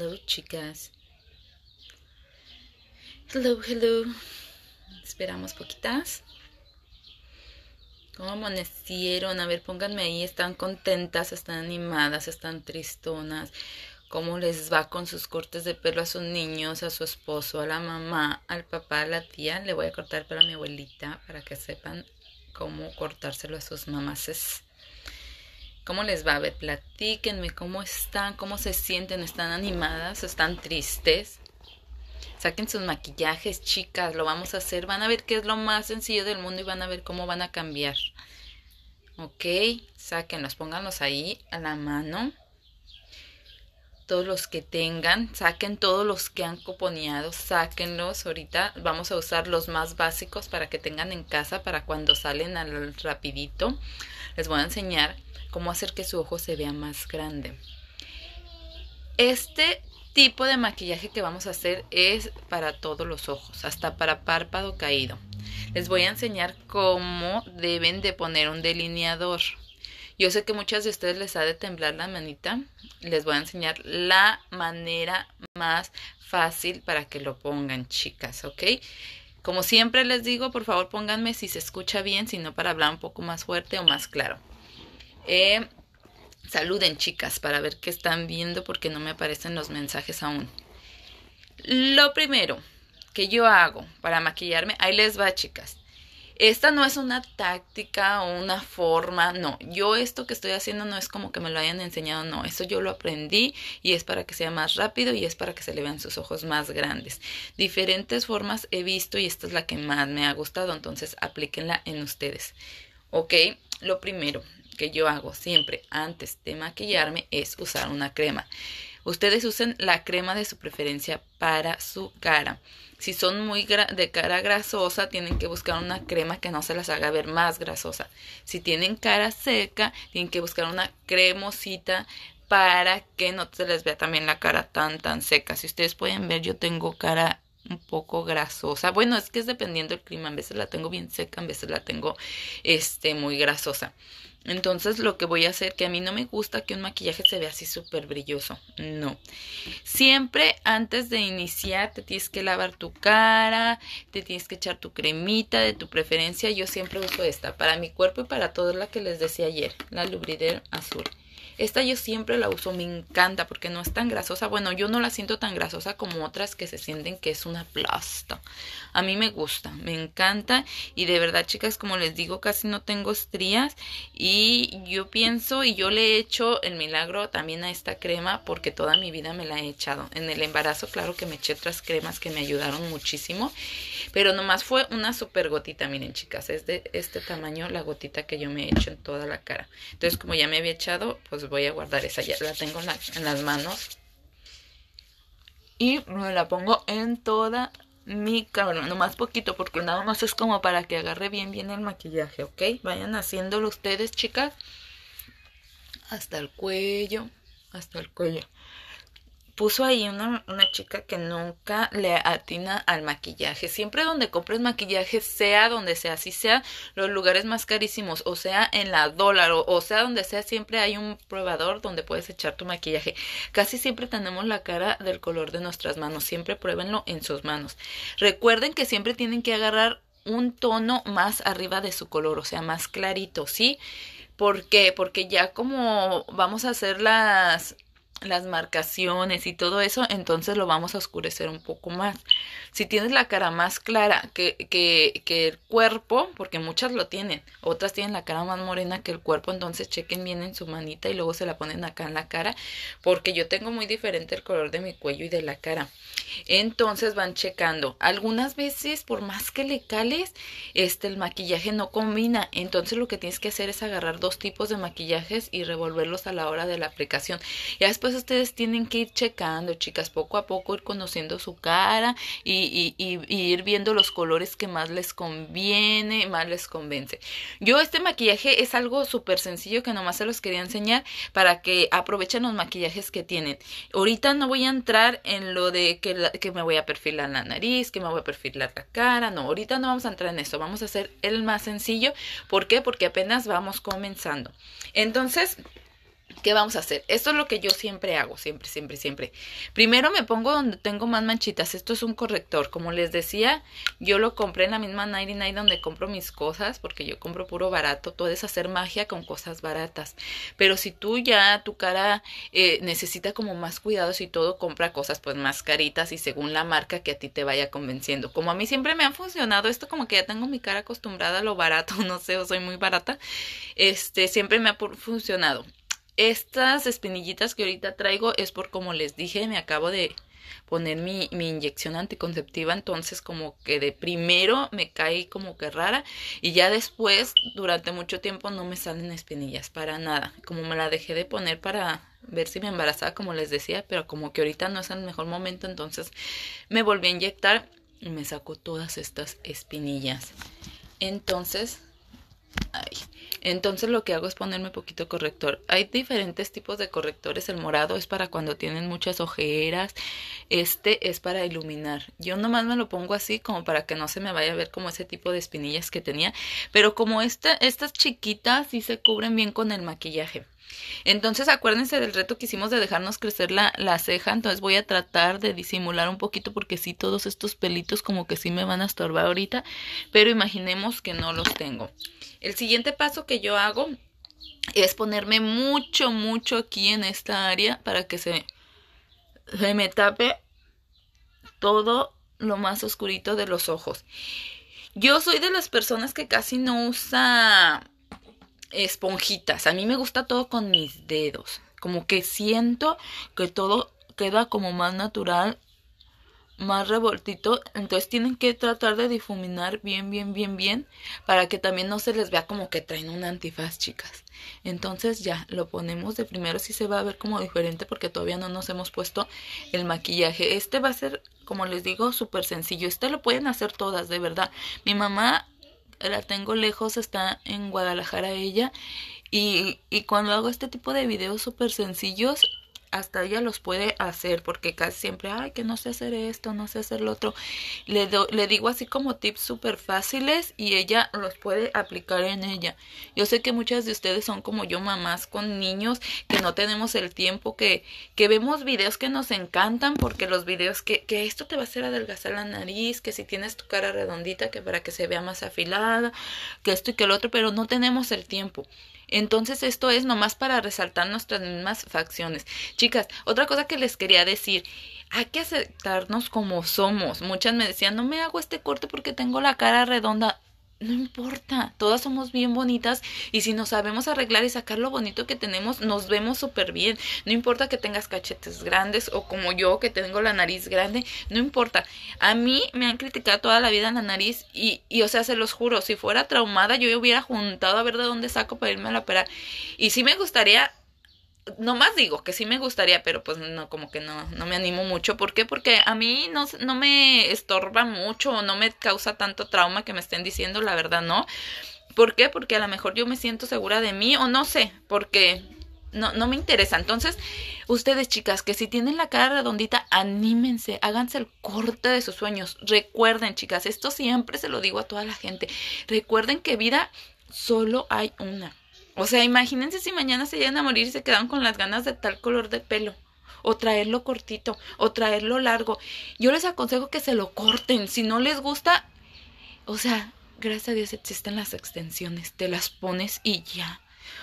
Hello, chicas. Hello, hello. Esperamos poquitas. ¿Cómo amanecieron? A ver, pónganme ahí. ¿Están contentas? ¿Están animadas? ¿Están tristonas? ¿Cómo les va con sus cortes de pelo a sus niños, a su esposo, a la mamá, al papá, a la tía? Le voy a cortar pelo a mi abuelita para que sepan cómo cortárselo a sus mamás. ¿Cómo les va? A ver, platíquenme cómo están, cómo se sienten, están animadas, están tristes. Saquen sus maquillajes, chicas, lo vamos a hacer. Van a ver qué es lo más sencillo del mundo y van a ver cómo van a cambiar. Ok, sáquenlos, pónganlos ahí a la mano. Todos los que tengan, saquen todos los que han coponeado, sáquenlos. Ahorita vamos a usar los más básicos para que tengan en casa para cuando salen al rapidito. Les voy a enseñar cómo hacer que su ojo se vea más grande. Este tipo de maquillaje que vamos a hacer es para todos los ojos, hasta para párpado caído. Les voy a enseñar cómo deben de poner un delineador. Yo sé que muchas de ustedes les ha de temblar la manita. Les voy a enseñar la manera más fácil para que lo pongan, chicas, ¿ok? Como siempre les digo, por favor pónganme si se escucha bien, si no para hablar un poco más fuerte o más claro. Eh, saluden chicas para ver qué están viendo porque no me aparecen los mensajes aún. Lo primero que yo hago para maquillarme, ahí les va chicas. Esta no es una táctica o una forma, no. Yo esto que estoy haciendo no es como que me lo hayan enseñado, no. Eso yo lo aprendí y es para que sea más rápido y es para que se le vean sus ojos más grandes. Diferentes formas he visto y esta es la que más me ha gustado, entonces aplíquenla en ustedes. Ok, lo primero, que yo hago siempre antes de maquillarme es usar una crema. Ustedes usen la crema de su preferencia para su cara. Si son muy de cara grasosa, tienen que buscar una crema que no se las haga ver más grasosa. Si tienen cara seca, tienen que buscar una cremosita para que no se les vea también la cara tan tan seca. Si ustedes pueden ver, yo tengo cara un poco grasosa. Bueno, es que es dependiendo del clima, a veces la tengo bien seca, a veces la tengo este muy grasosa. Entonces lo que voy a hacer, que a mí no me gusta que un maquillaje se vea así súper brilloso, no. Siempre antes de iniciar te tienes que lavar tu cara, te tienes que echar tu cremita de tu preferencia. Yo siempre uso esta para mi cuerpo y para toda la que les decía ayer, la lubrider azul. Esta yo siempre la uso, me encanta porque no es tan grasosa. Bueno, yo no la siento tan grasosa como otras que se sienten que es una plasta. A mí me gusta, me encanta y de verdad chicas, como les digo, casi no tengo estrías y yo pienso y yo le he hecho el milagro también a esta crema porque toda mi vida me la he echado. En el embarazo, claro que me eché otras cremas que me ayudaron muchísimo, pero nomás fue una super gotita, miren chicas, es de este tamaño la gotita que yo me he hecho en toda la cara. Entonces, como ya me había echado, pues voy a guardar esa, ya la tengo en, las manos y me la pongo en toda mi cabrón, nomás poquito porque nada más es como para que agarre bien bien el maquillaje, ¿ok? Vayan haciéndolo ustedes, chicas. Hasta el cuello, hasta el cuello puso ahí una, chica que nunca le atina al maquillaje. Siempre donde compres maquillaje, sea donde sea, así sea los lugares más carísimos, o sea en la dólar, o, o sea donde sea, siempre hay un probador donde puedes echar tu maquillaje. Casi siempre tenemos la cara del color de nuestras manos. Siempre pruébenlo en sus manos. Recuerden que siempre tienen que agarrar un tono más arriba de su color, o sea, más clarito, ¿sí? ¿Por qué? Porque ya como vamos a hacer las las marcaciones y todo eso, entonces lo vamos a oscurecer un poco más. Si tienes la cara más clara que, que, el cuerpo, porque muchas lo tienen, otras tienen la cara más morena que el cuerpo, entonces chequen bien en su manita y luego se la ponen acá en la cara, porque yo tengo muy diferente el color de mi cuello y de la cara. Entonces van checando. Algunas veces, por más que le cales, este, el maquillaje no combina, entonces lo que tienes que hacer es agarrar dos tipos de maquillajes y revolverlos a la hora de la aplicación. Ya después ustedes tienen que ir checando, chicas, poco a poco ir conociendo su cara y, ir viendo los colores que más les conviene, más les convence. Yo este maquillaje es algo súper sencillo que nomás se los quería enseñar para que aprovechen los maquillajes que tienen. Ahorita no voy a entrar en lo de que, que me voy a perfilar la nariz, que me voy a perfilar la cara, no, ahorita no vamos a entrar en eso, vamos a hacer el más sencillo. ¿Por qué? Porque apenas vamos comenzando. Entonces, ¿Qué vamos a hacer? Esto es lo que yo siempre hago, siempre, siempre, siempre. Primero me pongo donde tengo más manchitas. Esto es un corrector. Como les decía, yo lo compré en la misma 99 donde compro mis cosas, porque yo compro puro barato. Puedes hacer magia con cosas baratas. Pero si tú ya, tu cara eh, necesita como más cuidados y todo, compra cosas pues más caritas y según la marca que a ti te vaya convenciendo. Como a mí siempre me han funcionado esto, como que ya tengo mi cara acostumbrada a lo barato, no sé, o soy muy barata. Este, siempre me ha funcionado. Estas espinillitas que ahorita traigo es por como les dije, me acabo de poner mi, inyección anticonceptiva, entonces como que de primero me caí como que rara y ya después durante mucho tiempo no me salen espinillas para nada, como me la dejé de poner para ver si me embarazaba como les decía, pero como que ahorita no es el mejor momento, entonces me volví a inyectar y me sacó todas estas espinillas. Entonces, ay, entonces lo que hago es ponerme poquito corrector. Hay diferentes tipos de correctores. El morado es para cuando tienen muchas ojeras. Este es para iluminar. Yo nomás me lo pongo así como para que no se me vaya a ver como ese tipo de espinillas que tenía. Pero como esta, estas chiquitas sí se cubren bien con el maquillaje. Entonces acuérdense del reto que hicimos de dejarnos crecer la, ceja, entonces voy a tratar de disimular un poquito porque sí, todos estos pelitos como que sí me van a estorbar ahorita, pero imaginemos que no los tengo. El siguiente paso que yo hago es ponerme mucho, mucho aquí en esta área para que se, se me tape todo lo más oscurito de los ojos. Yo soy de las personas que casi no usa esponjitas. A mí me gusta todo con mis dedos. Como que siento que todo queda como más natural, más revoltito. Entonces tienen que tratar de difuminar bien, bien, bien, bien. Para que también no se les vea como que traen un antifaz, chicas. Entonces ya lo ponemos de primero. Si se va a ver como diferente porque todavía no nos hemos puesto el maquillaje. Este va a ser, como les digo, súper sencillo. Este lo pueden hacer todas, de verdad. Mi mamá la tengo lejos, está en Guadalajara ella. Y, y cuando hago este tipo de videos súper sencillos, hasta ella los puede hacer porque casi siempre, ay, que no sé hacer esto, no sé hacer lo otro. Le, le digo así como tips súper fáciles y ella los puede aplicar en ella. Yo sé que muchas de ustedes son como yo, mamás con niños, que no tenemos el tiempo, que, que vemos videos que nos encantan porque los videos que, que esto te va a hacer adelgazar la nariz, que si tienes tu cara redondita, que para que se vea más afilada, que esto y que lo otro, pero no tenemos el tiempo. Entonces esto es nomás para resaltar nuestras mismas facciones. Chicas, otra cosa que les quería decir, hay que aceptarnos como somos. Muchas me decían, no me hago este corte porque tengo la cara redonda. No importa, todas somos bien bonitas y si nos sabemos arreglar y sacar lo bonito que tenemos, nos vemos súper bien. No importa que tengas cachetes grandes o como yo que tengo la nariz grande, no importa. A mí me han criticado toda la vida en la nariz y, o sea, se los juro, si fuera traumada yo hubiera juntado a ver de dónde saco para irme a la operar. Y sí me gustaría más digo que sí me gustaría, pero pues no, como que no, no me animo mucho. ¿Por qué? Porque a mí no, no me estorba mucho, o no me causa tanto trauma que me estén diciendo, la verdad, no. ¿Por qué? Porque a lo mejor yo me siento segura de mí o no sé, porque no, no me interesa. Entonces, ustedes chicas, que si tienen la cara redondita, anímense, háganse el corte de sus sueños. Recuerden, chicas, esto siempre se lo digo a toda la gente. Recuerden que vida solo hay una. O sea, imagínense si mañana se llegan a morir y se quedan con las ganas de tal color de pelo. O traerlo cortito, o traerlo largo. Yo les aconsejo que se lo corten. Si no les gusta, o sea, gracias a Dios existen las extensiones. Te las pones y ya.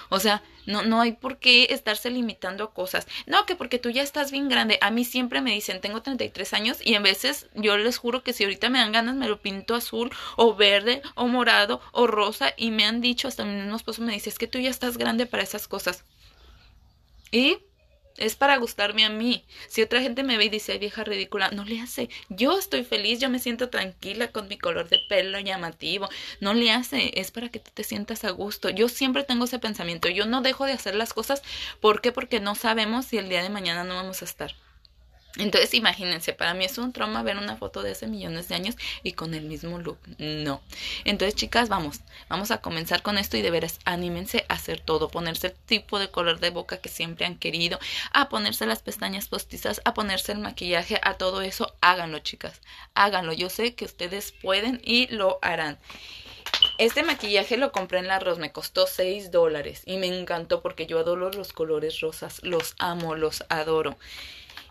O sea, no, no hay por qué estarse limitando a cosas. No, que porque tú ya estás bien grande. A mí siempre me dicen, tengo 33 años y en veces yo les juro que si ahorita me dan ganas me lo pinto azul o verde o morado o rosa y me han dicho, hasta mi mismo esposo me dice, es que tú ya estás grande para esas cosas. Y es para gustarme a mí. Si otra gente me ve y dice, vieja ridícula, no le hace. Yo estoy feliz, yo me siento tranquila con mi color de pelo llamativo. No le hace, es para que tú te sientas a gusto. Yo siempre tengo ese pensamiento. Yo no dejo de hacer las cosas. ¿Por qué? Porque no sabemos si el día de mañana no vamos a estar. Entonces imagínense, para mí es un trauma ver una foto de hace millones de años y con el mismo look. No. Entonces chicas, vamos, vamos a comenzar con esto y de veras, anímense a hacer todo, ponerse el tipo de color de boca que siempre han querido, a ponerse las pestañas postizas, a ponerse el maquillaje, a todo eso, háganlo chicas, háganlo. Yo sé que ustedes pueden y lo harán. Este maquillaje lo compré en la Rose, me costó 6 dólares y me encantó porque yo adoro los colores rosas, los amo, los adoro.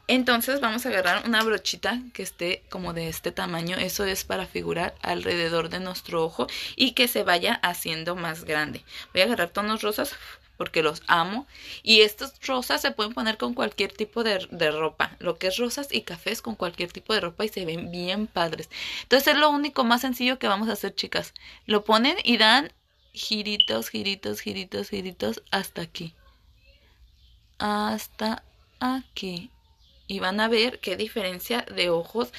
Entonces vamos a agarrar una brochita que esté como de este tamaño. Eso es para figurar alrededor de nuestro ojo y que se vaya haciendo más grande. Voy a agarrar tonos rosas porque los amo. Y estas rosas se pueden poner con cualquier tipo de, de, ropa. Lo que es rosas y cafés con cualquier tipo de ropa y se ven bien padres. Entonces es lo único más sencillo que vamos a hacer, chicas. Lo ponen y dan giritos, giritos, giritos, giritos hasta aquí. Hasta aquí y van a ver qué diferencia de ojos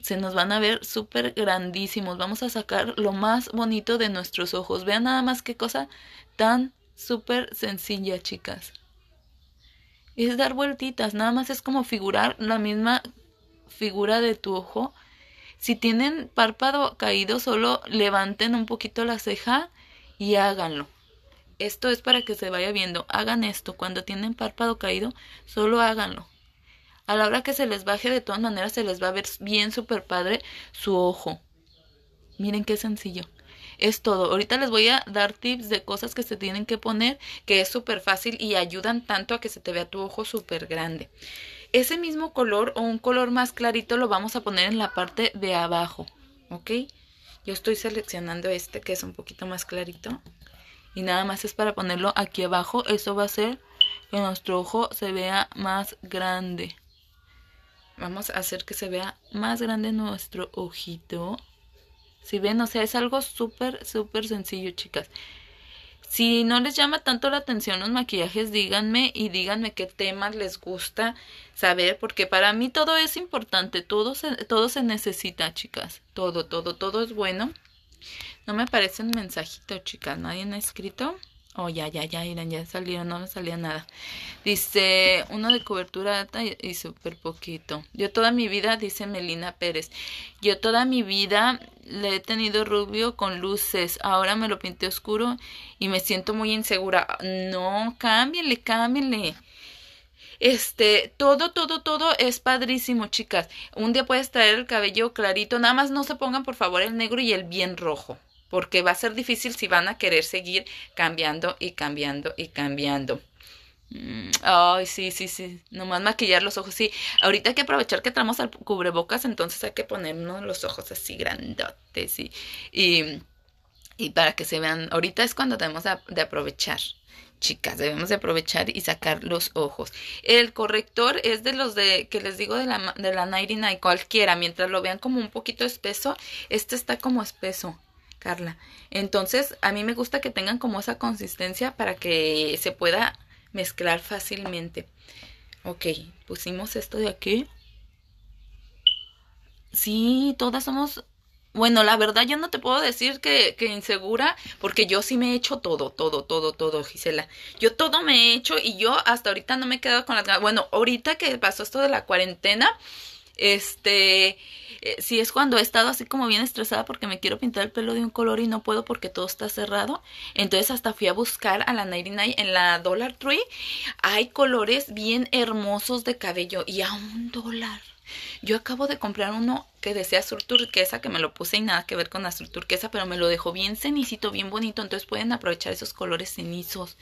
se nos van a ver súper grandísimos. Vamos a sacar lo más bonito de nuestros ojos. Vean nada más qué cosa tan súper sencilla, chicas. Es dar vueltitas, nada más es como figurar la misma figura de tu ojo. Si tienen párpado caído, solo levanten un poquito la ceja y háganlo. Esto es para que se vaya viendo. Hagan esto. Cuando tienen párpado caído, solo háganlo. A la hora que se les baje, de todas maneras se les va a ver bien super padre su ojo. Miren qué sencillo. Es todo. Ahorita les voy a dar tips de cosas que se tienen que poner, que es súper fácil y ayudan tanto a que se te vea tu ojo súper grande. Ese mismo color o un color más clarito lo vamos a poner en la parte de abajo, ¿ok? Yo estoy seleccionando este que es un poquito más clarito y nada más es para ponerlo aquí abajo. Eso va a hacer que nuestro ojo se vea más grande. Vamos a hacer que se vea más grande nuestro ojito. Si ven, o sea, es algo súper, súper sencillo, chicas. Si no les llama tanto la atención los maquillajes, díganme y díganme qué temas les gusta saber, porque para mí todo es importante, todo se, todo se necesita, chicas. Todo, todo, todo es bueno. No me un mensajito chicas. Nadie me ha escrito. Oh, ya, ya, ya, Irán, ya salieron, no me salía nada. Dice, uno de cobertura alta y, y súper poquito. Yo toda mi vida, dice Melina Pérez, yo toda mi vida le he tenido rubio con luces. Ahora me lo pinté oscuro y me siento muy insegura. No, cámbienle, cámbienle. Este, todo, todo, todo es padrísimo, chicas. Un día puedes traer el cabello clarito. Nada más no se pongan, por favor, el negro y el bien rojo porque va a ser difícil si van a querer seguir cambiando y cambiando y cambiando. Mm, ay, sí, sí, sí. Nomás maquillar los ojos. Sí, ahorita hay que aprovechar que traemos al cubrebocas, entonces hay que ponernos los ojos así grandotes y, y, y para que se vean. Ahorita es cuando tenemos de aprovechar. Chicas, debemos de aprovechar y sacar los ojos. El corrector es de los de que les digo de la, de la 99, cualquiera. Mientras lo vean como un poquito espeso, este está como espeso. Carla. Entonces, a mí me gusta que tengan como esa consistencia para que se pueda mezclar fácilmente. Ok, pusimos esto de aquí. Sí, todas somos... Bueno, la verdad yo no te puedo decir que, que insegura, porque yo sí me he hecho todo, todo, todo, todo, Gisela. Yo todo me he hecho y yo hasta ahorita no me he quedado con las Bueno, ahorita que pasó esto de la cuarentena, este, eh, si es cuando he estado así como bien estresada porque me quiero pintar el pelo de un color y no puedo porque todo está cerrado, entonces hasta fui a buscar a la 99 en la Dollar Tree. Hay colores bien hermosos de cabello y a un dólar. Yo acabo de comprar uno que decía azul turquesa, que me lo puse y nada que ver con azul turquesa, pero me lo dejó bien cenicito, bien bonito. Entonces pueden aprovechar esos colores cenizos.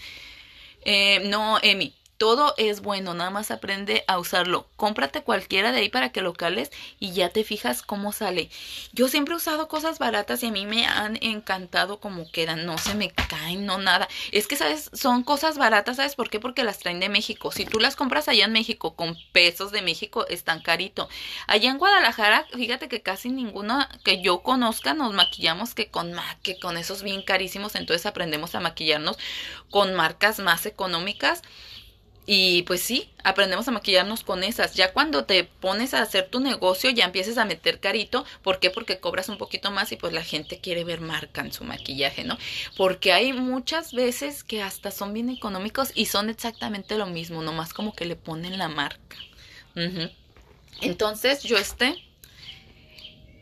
Eh, no, Emi, todo es bueno, nada más aprende a usarlo. Cómprate cualquiera de ahí para que lo cales y ya te fijas cómo sale. Yo siempre he usado cosas baratas y a mí me han encantado como quedan, no se me caen, no nada. Es que, ¿sabes? Son cosas baratas, ¿sabes por qué? Porque las traen de México. Si tú las compras allá en México con pesos de México, es tan carito. Allá en Guadalajara, fíjate que casi ninguna que yo conozca nos maquillamos que con, que con esos bien carísimos, entonces aprendemos a maquillarnos con marcas más económicas y pues sí, aprendemos a maquillarnos con esas. Ya cuando te pones a hacer tu negocio, ya empiezas a meter carito. ¿Por qué? Porque cobras un poquito más y pues la gente quiere ver marca en su maquillaje, ¿no? Porque hay muchas veces que hasta son bien económicos y son exactamente lo mismo, nomás como que le ponen la marca. Entonces yo este...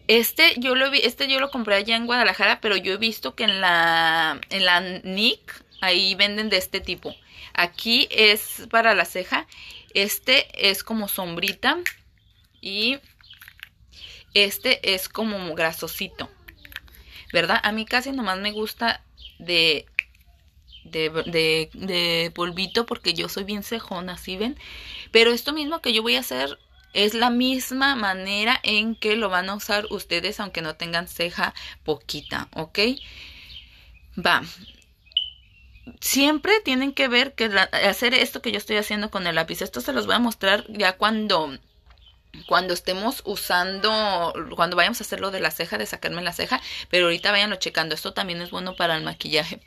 Este yo lo vi, este yo lo compré allá en Guadalajara, pero yo he visto que en la en la NIC ahí venden de este tipo Aquí es para la ceja. Este es como sombrita. Y este es como grasosito. ¿Verdad? A mí casi nomás me gusta de, de, de, polvito porque yo soy bien cejona, ¿sí ven? Pero esto mismo que yo voy a hacer es la misma manera en que lo van a usar ustedes aunque no tengan ceja poquita, ¿ok? Va, siempre tienen que ver que hacer esto que yo estoy haciendo con el lápiz. Esto se los voy a mostrar ya cuando cuando estemos usando, cuando vayamos a hacer lo de la ceja, de sacarme la ceja, pero ahorita váyanlo checando. Esto también es bueno para el maquillaje.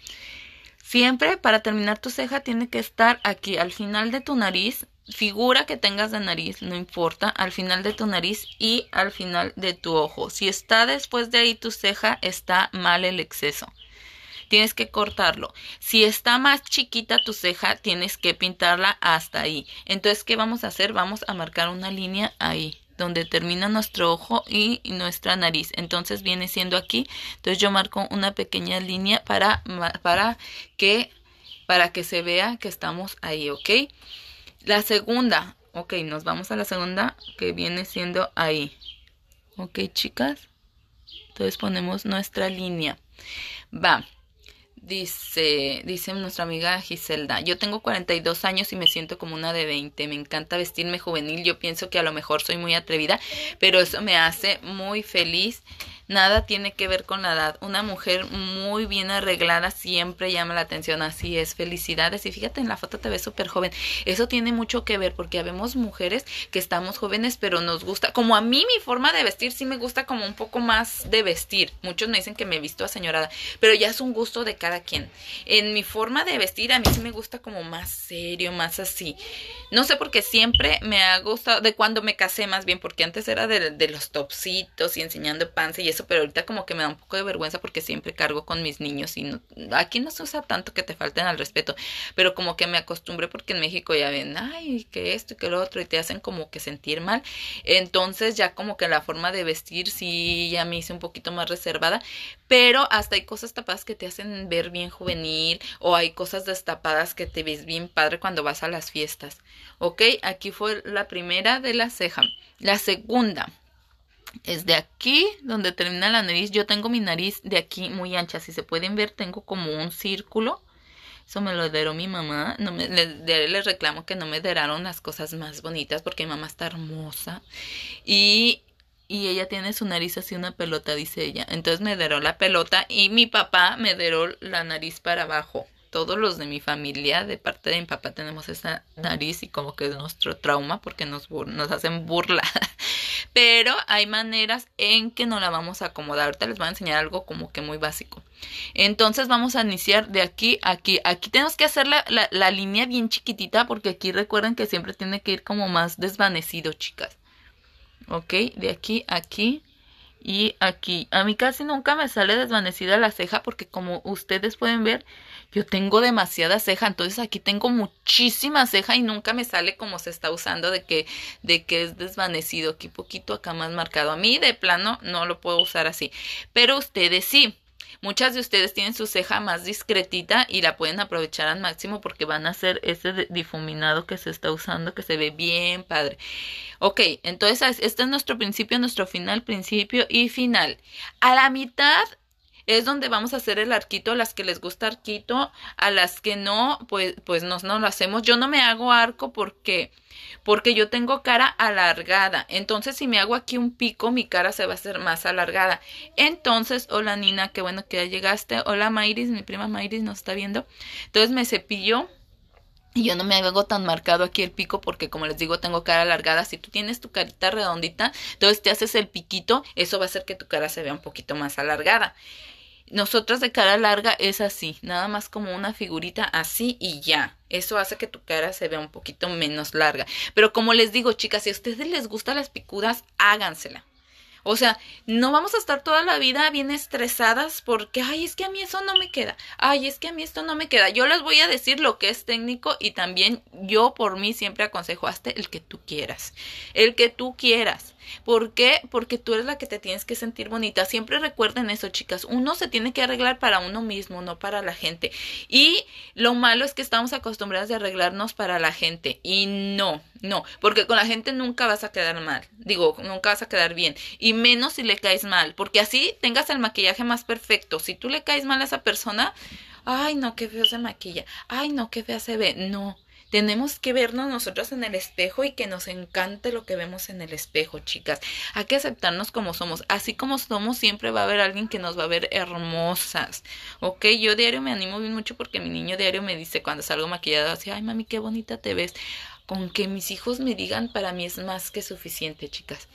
Siempre para terminar tu ceja tiene que estar aquí, al final de tu nariz, figura que tengas de nariz, no importa, al final de tu nariz y al final de tu ojo. Si está después de ahí tu ceja, está mal el exceso tienes que cortarlo. Si está más chiquita tu ceja, tienes que pintarla hasta ahí. Entonces, ¿qué vamos a hacer? Vamos a marcar una línea ahí donde termina nuestro ojo y nuestra nariz. Entonces viene siendo aquí. Entonces yo marco una pequeña línea para, para, que, para que se vea que estamos ahí, ¿ok? La segunda, ok, nos vamos a la segunda que viene siendo ahí. ¿Ok, chicas? Entonces ponemos nuestra línea. Va. Dice, dice nuestra amiga Giselda, yo tengo 42 años y me siento como una de 20, me encanta vestirme juvenil, yo pienso que a lo mejor soy muy atrevida, pero eso me hace muy feliz Nada tiene que ver con la edad. Una mujer muy bien arreglada siempre llama la atención. Así es. Felicidades. Y fíjate, en la foto te ves súper joven. Eso tiene mucho que ver porque habemos mujeres que estamos jóvenes, pero nos gusta. Como a mí mi forma de vestir sí me gusta como un poco más de vestir. Muchos me dicen que me he visto señorada, pero ya es un gusto de cada quien. En mi forma de vestir a mí sí me gusta como más serio, más así. No sé por qué siempre me ha gustado, de cuando me casé más bien, porque antes era de, de los topsitos y enseñando panza y eso pero ahorita como que me da un poco de vergüenza porque siempre cargo con mis niños y aquí no se usa tanto que te falten al respeto, pero como que me acostumbré porque en México ya ven, ay, que esto y que lo otro y te hacen como que sentir mal. Entonces ya como que la forma de vestir sí ya me hice un poquito más reservada, pero hasta hay cosas tapadas que te hacen ver bien juvenil o hay cosas destapadas que te ves bien padre cuando vas a las fiestas. Ok, aquí fue la primera de la ceja. La segunda es de aquí donde termina la nariz. Yo tengo mi nariz de aquí muy ancha. Si se pueden ver, tengo como un círculo. Eso me lo deró mi mamá. No me, les, reclamo que no me deraron las cosas más bonitas porque mi mamá está hermosa. Y, y ella tiene su nariz así una pelota, dice ella. Entonces me deró la pelota y mi papá me deró la nariz para abajo. Todos los de mi familia, de parte de mi papá, tenemos esa nariz y como que es nuestro trauma porque nos, nos hacen burla. pero hay maneras en que no la vamos a acomodar. Ahorita les voy a enseñar algo como que muy básico. Entonces vamos a iniciar de aquí a aquí. Aquí tenemos que hacer la, línea bien chiquitita porque aquí recuerden que siempre tiene que ir como más desvanecido, chicas. ¿Ok? De aquí a aquí y aquí. A mí casi nunca me sale desvanecida la ceja porque como ustedes pueden ver, yo tengo demasiada ceja, entonces aquí tengo muchísima ceja y nunca me sale como se está usando de que, de que es desvanecido, aquí poquito, acá más marcado. A mí de plano no lo puedo usar así, pero ustedes sí. Muchas de ustedes tienen su ceja más discretita y la pueden aprovechar al máximo porque van a hacer ese difuminado que se está usando que se ve bien padre. Ok, entonces este es nuestro principio, nuestro final, principio y final. A la mitad es donde vamos a hacer el arquito, las que les gusta arquito, a las que no, pues, pues no, no lo hacemos. Yo no me hago arco porque, porque yo tengo cara alargada. Entonces, si me hago aquí un pico, mi cara se va a hacer más alargada. Entonces, hola Nina, qué bueno que ya llegaste. Hola Mayris, mi prima Mayris nos está viendo. Entonces me cepillo. Y yo no me hago tan marcado aquí el pico porque como les digo tengo cara alargada. Si tú tienes tu carita redondita, entonces te haces el piquito, eso va a hacer que tu cara se vea un poquito más alargada. Nosotras de cara larga es así, nada más como una figurita así y ya. Eso hace que tu cara se vea un poquito menos larga. Pero como les digo, chicas, si a ustedes les gustan las picudas, hágansela. O sea, no vamos a estar toda la vida bien estresadas porque, ay, es que a mí eso no me queda, ay, es que a mí esto no me queda. Yo les voy a decir lo que es técnico y también yo por mí siempre aconsejo este el que tú quieras, el que tú quieras. ¿Por qué? Porque tú eres la que te tienes que sentir bonita. Siempre recuerden eso, chicas. Uno se tiene que arreglar para uno mismo, no para la gente. Y lo malo es que estamos acostumbradas a arreglarnos para la gente. Y no, no, porque con la gente nunca vas a quedar mal. Digo, nunca vas a quedar bien. Y menos si le caes mal, porque así tengas el maquillaje más perfecto. Si tú le caes mal a esa persona, ay, no, qué feo se maquilla. Ay, no, qué fea se ve. No tenemos que vernos nosotros en el espejo y que nos encante lo que vemos en el espejo, chicas. Hay que aceptarnos como somos. Así como somos, siempre va a haber alguien que nos va a ver hermosas. ¿Ok? Yo diario me animo bien mucho porque mi niño diario me dice cuando salgo maquillada así, ay mami, qué bonita te ves. Con que mis hijos me digan, para mí es más que suficiente, chicas.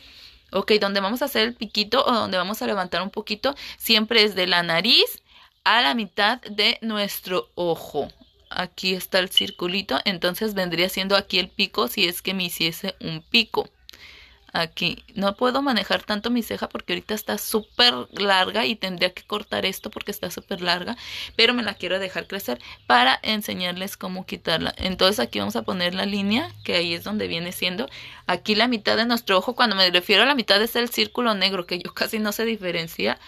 Ok, donde vamos a hacer el piquito o donde vamos a levantar un poquito, siempre es de la nariz a la mitad de nuestro ojo, aquí está el circulito, entonces vendría siendo aquí el pico si es que me hiciese un pico aquí. No puedo manejar tanto mi ceja porque ahorita está súper larga y tendría que cortar esto porque está súper larga, pero me la quiero dejar crecer para enseñarles cómo quitarla. Entonces aquí vamos a poner la línea, que ahí es donde viene siendo. Aquí la mitad de nuestro ojo, cuando me refiero a la mitad es el círculo negro, que yo casi no se diferencia,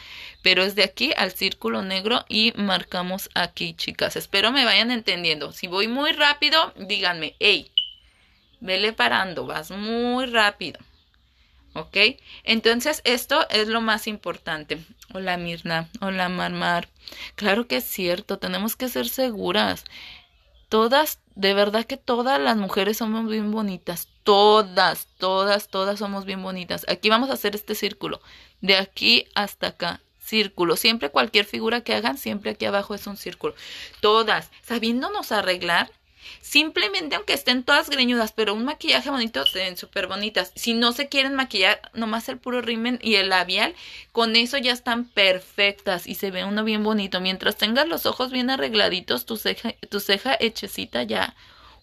pero es de aquí al círculo negro y marcamos aquí, chicas. Espero me vayan entendiendo. Si voy muy rápido, díganme, hey, vele parando, vas muy rápido. ¿ok? Entonces esto es lo más importante. Hola Mirna, hola Marmar. Claro que es cierto, tenemos que ser seguras. Todas, de verdad que todas las mujeres somos bien bonitas. Todas, todas, todas somos bien bonitas. Aquí vamos a hacer este círculo. De aquí hasta acá círculo. Siempre cualquier figura que hagan, siempre aquí abajo es un círculo. Todas, sabiéndonos arreglar, Simplemente aunque estén todas greñudas, pero un maquillaje bonito, se ven súper bonitas. Si no se quieren maquillar, nomás el puro rimen y el labial, con eso ya están perfectas y se ve uno bien bonito. Mientras tengas los ojos bien arregladitos, tu ceja, tu ceja hechecita ya,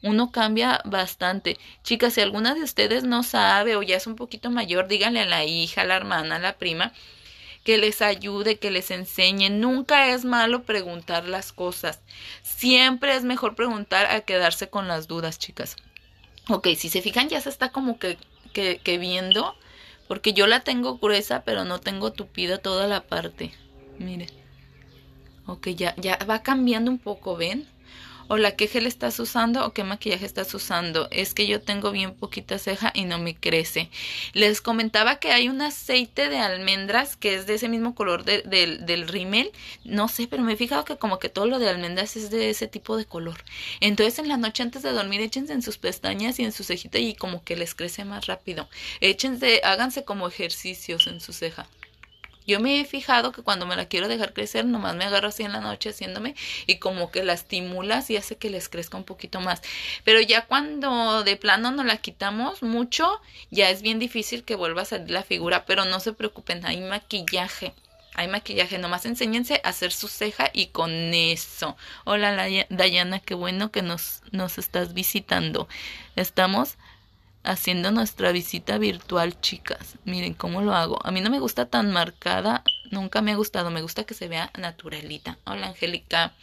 uno cambia bastante. Chicas, si alguna de ustedes no sabe o ya es un poquito mayor, díganle a la hija, a la hermana, a la prima que les ayude, que les enseñe. Nunca es malo preguntar las cosas. Siempre es mejor preguntar a quedarse con las dudas, chicas. Ok, si se fijan ya se está como que, que, viendo, porque yo la tengo gruesa, pero no tengo tupida toda la parte. mire Ok, ya, ya va cambiando un poco, ¿ven? o la qué gel estás usando o qué maquillaje estás usando. Es que yo tengo bien poquita ceja y no me crece. Les comentaba que hay un aceite de almendras que es de ese mismo color del rímel. No sé, pero me he fijado que como que todo lo de almendras es de ese tipo de color. Entonces en la noche antes de dormir échense en sus pestañas y en su cejita y como que les crece más rápido. Échense, háganse como ejercicios en su ceja. Yo me he fijado que cuando me la quiero dejar crecer, nomás me agarro así en la noche haciéndome y como que la estimulas y hace que les crezca un poquito más. Pero ya cuando de plano no la quitamos mucho, ya es bien difícil que vuelva a salir la figura, pero no se preocupen, hay maquillaje. Hay maquillaje, nomás enséñense a hacer su ceja y con eso. Hola Dayana, qué bueno que nos, nos estás visitando. Estamos haciendo nuestra visita virtual, chicas. Miren cómo lo hago. A mí no me gusta tan marcada, nunca me ha gustado, me gusta que se vea naturalita. Hola, Angélica.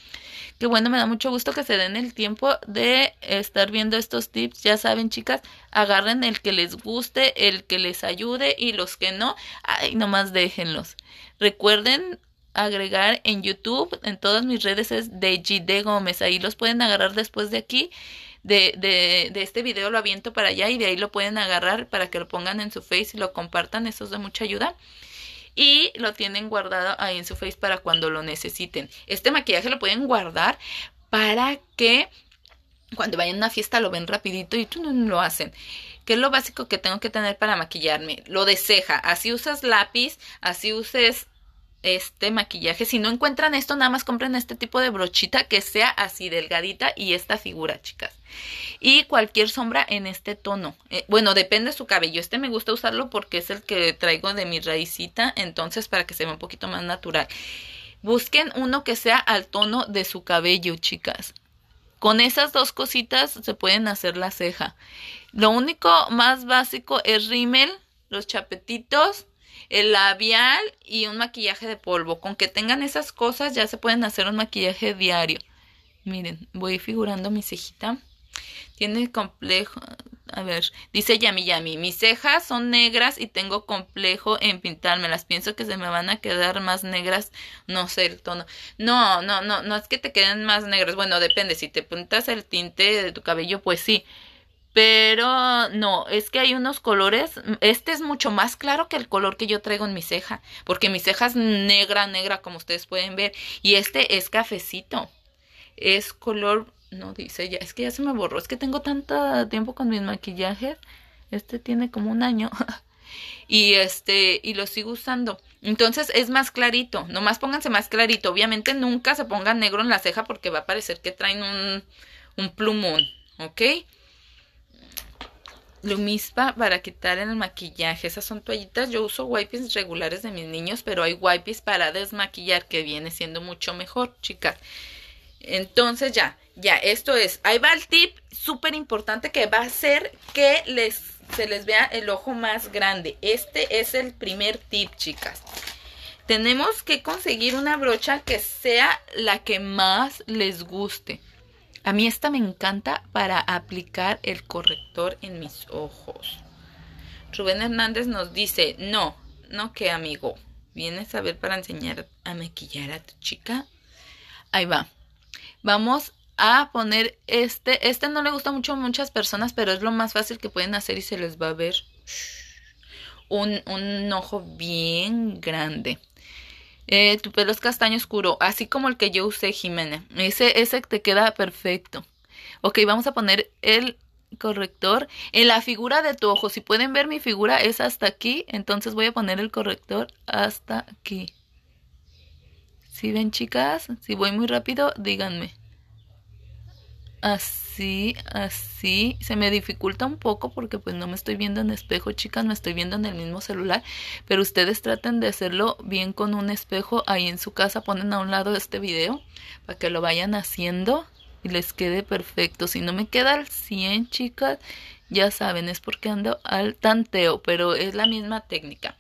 Qué bueno, me da mucho gusto que se den el tiempo de estar viendo estos tips. Ya saben, chicas, agarren el que les guste, el que les ayude y los que no, ay, nomás déjenlos. Recuerden agregar en YouTube, en todas mis redes es de Gide Gómez. Ahí los pueden agarrar después de aquí de, de, este video lo aviento para allá y de ahí lo pueden agarrar para que lo pongan en su face y lo compartan, eso es de mucha ayuda y lo tienen guardado ahí en su face para cuando lo necesiten. Este maquillaje lo pueden guardar para que cuando vayan a una fiesta lo ven rapidito y tú no lo hacen. ¿Qué es lo básico que tengo que tener para maquillarme? Lo de ceja. Así usas lápiz, así uses este maquillaje. Si no encuentran esto, nada más compren este tipo de brochita que sea así delgadita y esta figura, chicas. Y cualquier sombra en este tono. Eh, bueno, depende de su cabello. Este me gusta usarlo porque es el que traigo de mi raicita, entonces para que se vea un poquito más natural. Busquen uno que sea al tono de su cabello, chicas. Con esas dos cositas se pueden hacer la ceja. Lo único más básico es rímel, los chapetitos el labial y un maquillaje de polvo. Con que tengan esas cosas ya se pueden hacer un maquillaje diario. Miren, voy figurando mi cejita. Tiene complejo. A ver, dice Yami Yami, mis cejas son negras y tengo complejo en pintármelas. Pienso que se me van a quedar más negras, no sé el tono. No, no, no, no es que te queden más negras. Bueno, depende, si te pintas el tinte de tu cabello, pues sí. Pero no, es que hay unos colores, este es mucho más claro que el color que yo traigo en mi ceja, porque mi ceja es negra, negra, como ustedes pueden ver, y este es cafecito, es color, no dice ya, es que ya se me borró, es que tengo tanto tiempo con mis maquillajes, este tiene como un año, y este, y lo sigo usando. Entonces es más clarito, nomás pónganse más clarito, obviamente nunca se pongan negro en la ceja porque va a parecer que traen un, un plumón, ¿ok? lo para quitar el maquillaje. Esas son toallitas. Yo uso wipes regulares de mis niños, pero hay wipes para desmaquillar que viene siendo mucho mejor, chicas. Entonces ya, ya, esto es. Ahí va el tip súper importante que va a hacer que les, se les vea el ojo más grande. Este es el primer tip, chicas. Tenemos que conseguir una brocha que sea la que más les guste. A mí esta me encanta para aplicar el corrector en mis ojos. Rubén Hernández nos dice, no, no que amigo, vienes a ver para enseñar a maquillar a tu chica. Ahí va. Vamos a poner este. Este no le gusta mucho a muchas personas, pero es lo más fácil que pueden hacer y se les va a ver un, un ojo bien grande. Eh, tu pelo es castaño oscuro, así como el que yo usé, Jimena. Ese, ese te queda perfecto. Ok, vamos a poner el corrector en la figura de tu ojo. Si pueden ver, mi figura es hasta aquí. Entonces voy a poner el corrector hasta aquí. Si ven, chicas? Si voy muy rápido, díganme. Así sí así. Se me dificulta un poco porque pues no me estoy viendo en espejo, chicas, me estoy viendo en el mismo celular. Pero ustedes traten de hacerlo bien con un espejo ahí en su casa. Ponen a un lado este video para que lo vayan haciendo y les quede perfecto. Si no me queda al 100, chicas, ya saben, es porque ando al tanteo, pero es la misma técnica.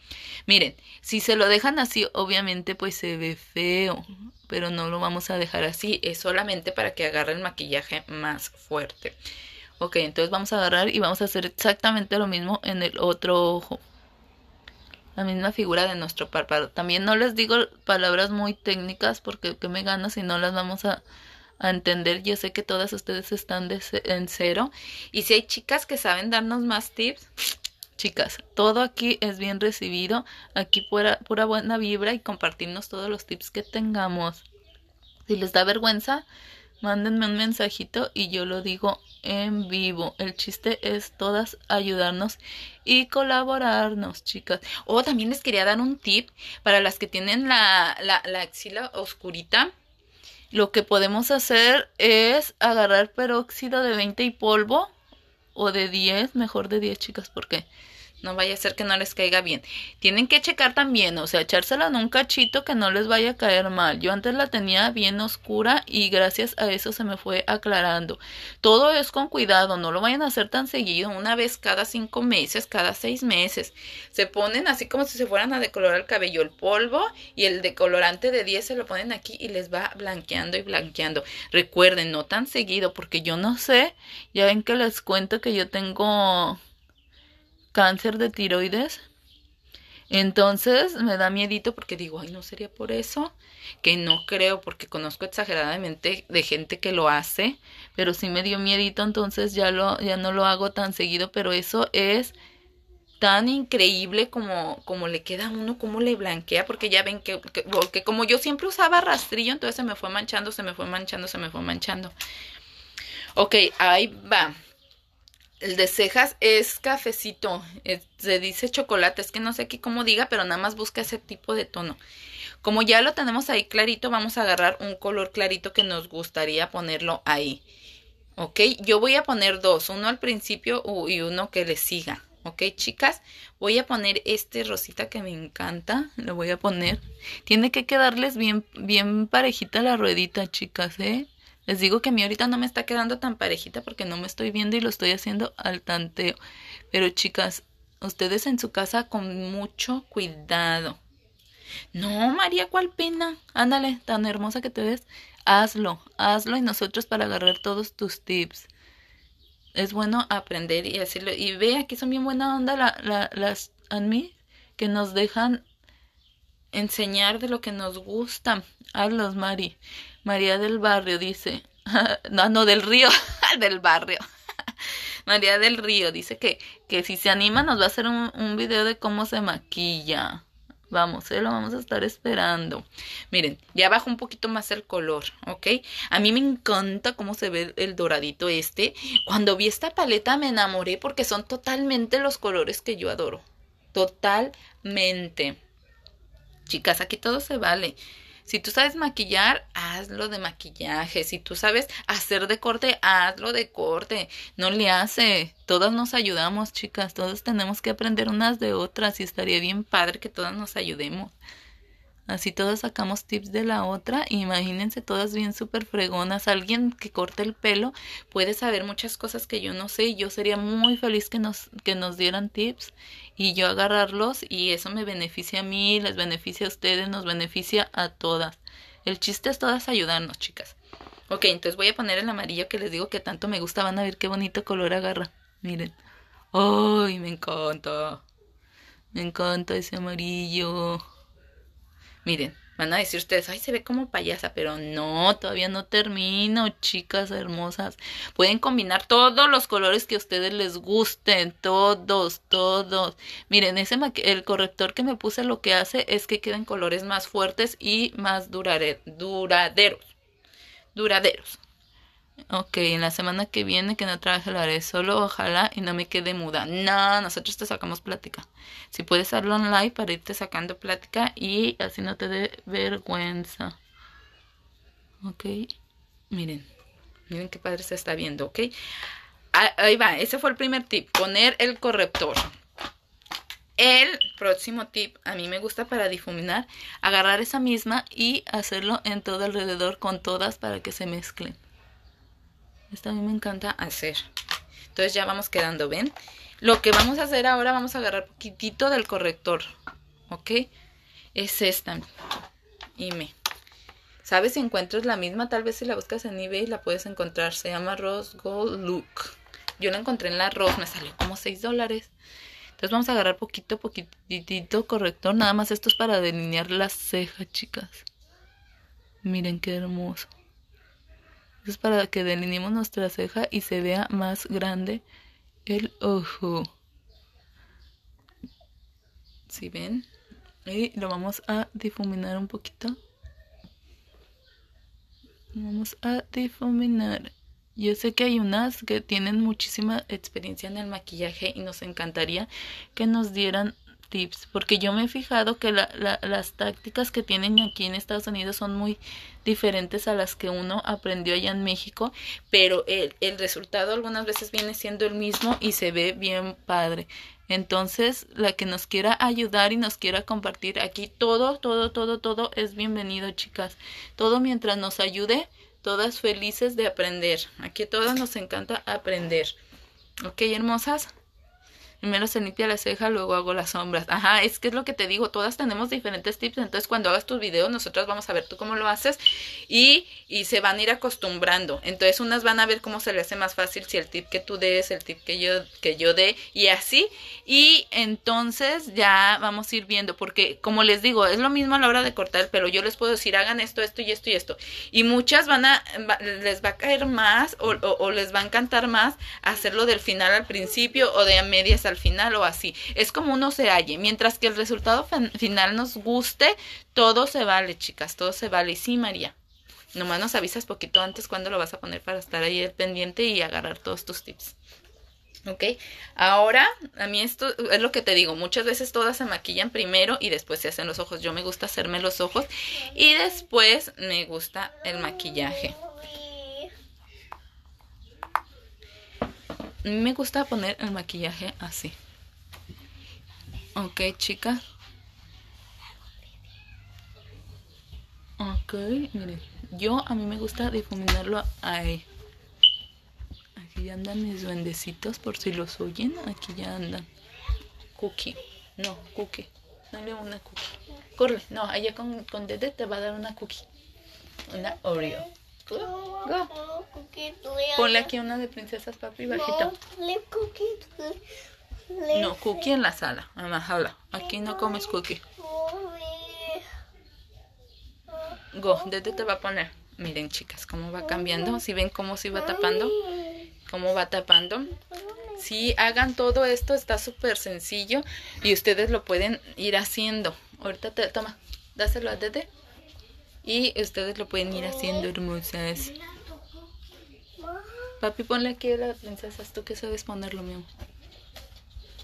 Miren, si se lo dejan así, obviamente pues se ve feo, pero no lo vamos a dejar así, es solamente para que agarre el maquillaje más fuerte. Ok, entonces vamos a agarrar y vamos a hacer exactamente lo mismo en el otro ojo. La misma figura de nuestro párpado. También no les digo palabras muy técnicas porque ¿qué me gana si no las vamos a a entender. Yo sé que todas ustedes están en cero. Y si hay chicas que saben darnos más tips, chicas, todo aquí es bien recibido. Aquí pura, pura buena vibra y compartirnos todos los tips que tengamos. Si les da vergüenza, mándenme un mensajito y yo lo digo en vivo. El chiste es todas ayudarnos y colaborarnos, chicas. O oh, también les quería dar un tip para las que tienen la, la axila oscurita. Lo que podemos hacer es agarrar peróxido de 20 y polvo o de 10, mejor de 10 chicas, porque no vaya a ser que no les caiga bien. Tienen que checar también, o sea, echársela en un cachito que no les vaya a caer mal. Yo antes la tenía bien oscura y gracias a eso se me fue aclarando. Todo es con cuidado, no lo vayan a hacer tan seguido, una vez cada cinco meses, cada seis meses. Se ponen así como si se fueran a decolorar el cabello el polvo y el decolorante de 10 se lo ponen aquí y les va blanqueando y blanqueando. Recuerden, no tan seguido, porque yo no sé, ya ven que les cuento que yo tengo cáncer de tiroides. Entonces me da miedito porque digo, ay, no sería por eso, que no creo porque conozco exageradamente de gente que lo hace, pero sí me dio miedito, entonces ya lo ya no lo hago tan seguido, pero eso es tan increíble como, como le queda a uno, como le blanquea, porque ya ven que, que, como yo siempre usaba rastrillo, entonces se me fue manchando, se me fue manchando, se me fue manchando. Ok, ahí va. El de cejas es cafecito, se dice chocolate, es que no sé aquí cómo diga, pero nada más busca ese tipo de tono. Como ya lo tenemos ahí clarito, vamos a agarrar un color clarito que nos gustaría ponerlo ahí. ¿Ok? Yo voy a poner dos, uno al principio y uno que le siga. ¿Ok, chicas? Voy a poner este rosita que me encanta. Lo voy a poner. Tiene que quedarles bien, bien parejita la ruedita, chicas, ¿eh? Les digo que a mí ahorita no me está quedando tan parejita porque no me estoy viendo y lo estoy haciendo al tanteo. Pero chicas, ustedes en su casa con mucho cuidado. No, María, ¿cuál pena? Ándale, tan hermosa que te ves. Hazlo, hazlo y nosotros para agarrar todos tus tips. Es bueno aprender y hacerlo. Y ve, aquí son bien buena onda las que nos dejan enseñar de lo que nos gusta. Hazlos, Mari. María del Barrio dice, no, no, del río, del barrio. María del Río dice que, que si se anima nos va a hacer un, un video de cómo se maquilla. Vamos, eh, lo vamos a estar esperando. Miren, ya bajo un poquito más el color, ¿ok? A mí me encanta cómo se ve el doradito este. Cuando vi esta paleta me enamoré porque son totalmente los colores que yo adoro. Totalmente. Chicas, aquí todo se vale. Si tú sabes maquillar, hazlo de maquillaje. Si tú sabes hacer de corte, hazlo de corte. No le hace. Todas nos ayudamos, chicas. Todas tenemos que aprender unas de otras y estaría bien padre que todas nos ayudemos. Así todas sacamos tips de la otra. Imagínense todas bien súper fregonas. Alguien que corte el pelo puede saber muchas cosas que yo no sé. Y yo sería muy feliz que nos, que nos dieran tips y yo agarrarlos. Y eso me beneficia a mí, les beneficia a ustedes, nos beneficia a todas. El chiste es todas ayudarnos, chicas. Ok, entonces voy a poner el amarillo que les digo que tanto me gusta. Van a ver qué bonito color agarra. Miren. ¡Ay, me encanta! Me encanta ese amarillo. Miren, van a decir ustedes, ay, se ve como payasa, pero no, todavía no termino, chicas hermosas. Pueden combinar todos los colores que a ustedes les gusten, todos, todos. Miren, ese el corrector que me puse lo que hace es que queden colores más fuertes y más duraderos. Duraderos. Ok, en la semana que viene que no trabaje lo haré solo, ojalá y no me quede muda. No, nosotros te sacamos plática. Si puedes hacerlo online para irte sacando plática y así no te dé vergüenza. Ok, miren, miren qué padre se está viendo, ok. Ah, ahí va, ese fue el primer tip, poner el corrector. El próximo tip, a mí me gusta para difuminar, agarrar esa misma y hacerlo en todo alrededor con todas para que se mezclen. Esta a mí me encanta hacer. Entonces ya vamos quedando, ¿ven? Lo que vamos a hacer ahora, vamos a agarrar poquitito del corrector, ¿ok? Es esta, Y me. ¿Sabes si encuentras la misma? Tal vez si la buscas en eBay la puedes encontrar. Se llama Rose Gold Look. Yo la encontré en la Rose, me salió como 6 dólares. Entonces vamos a agarrar poquito, poquitito corrector. Nada más esto es para delinear las cejas, chicas. Miren qué hermoso es para que delineemos nuestra ceja y se vea más grande el ojo. Si ¿Sí ven? Y lo vamos a difuminar un poquito. Vamos a difuminar. Yo sé que hay unas que tienen muchísima experiencia en el maquillaje y nos encantaría que nos dieran tips, porque yo me he fijado que las tácticas que tienen aquí en Estados Unidos son muy diferentes a las que uno aprendió allá en México, pero el, el resultado algunas veces viene siendo el mismo y se ve bien padre. Entonces, la que nos quiera ayudar y nos quiera compartir aquí todo, todo, todo, todo es bienvenido, chicas. Todo mientras nos ayude, todas felices de aprender. Aquí todas nos encanta aprender. ¿Ok, hermosas? primero se limpia la ceja, luego hago las sombras. Ajá, es que es lo que te digo, todas tenemos diferentes tips, entonces cuando hagas tus videos, nosotras vamos a ver tú cómo lo haces y, se van a ir acostumbrando. Entonces unas van a ver cómo se le hace más fácil si el tip que tú des, el tip que yo, que yo dé y así. Y entonces ya vamos a ir viendo, porque como les digo, es lo mismo a la hora de cortar el pelo, yo les puedo decir, hagan esto, esto y esto y esto. Y muchas van a, les va a caer más o, o les va a encantar más hacerlo del final al principio o de a medias al final o así. Es como uno se halle. Mientras que el resultado final nos guste, todo se vale, chicas, todo se vale. Sí, María. Nomás nos avisas poquito antes cuando lo vas a poner para estar ahí pendiente y agarrar todos tus tips. ¿Ok? Ahora, a mí esto es lo que te digo, muchas veces todas se maquillan primero y después se hacen los ojos. Yo me gusta hacerme los ojos y después me gusta el maquillaje. me gusta poner el maquillaje así. Ok, chicas. Ok, miren. Yo a mí me gusta difuminarlo ahí. Aquí ya andan mis duendecitos por si los oyen. Aquí ya andan. Cookie. No, cookie. Dale una cookie. Corre. No, allá con, con Dede te va a dar una cookie. Una Oreo. Ponle aquí una de princesas, papi, bajito. No, cookie en la sala, en Aquí no comes cookie. Go, Dede te va a poner. Miren, chicas, cómo va cambiando. Si ven cómo se va tapando, cómo va tapando. Si hagan todo esto, está súper sencillo y ustedes lo pueden ir haciendo. Ahorita te, toma, dáselo a Dede. Y ustedes lo pueden ir haciendo hermosas. Papi, ponle aquí a la princesa. ¿Tú que sabes ponerlo, mío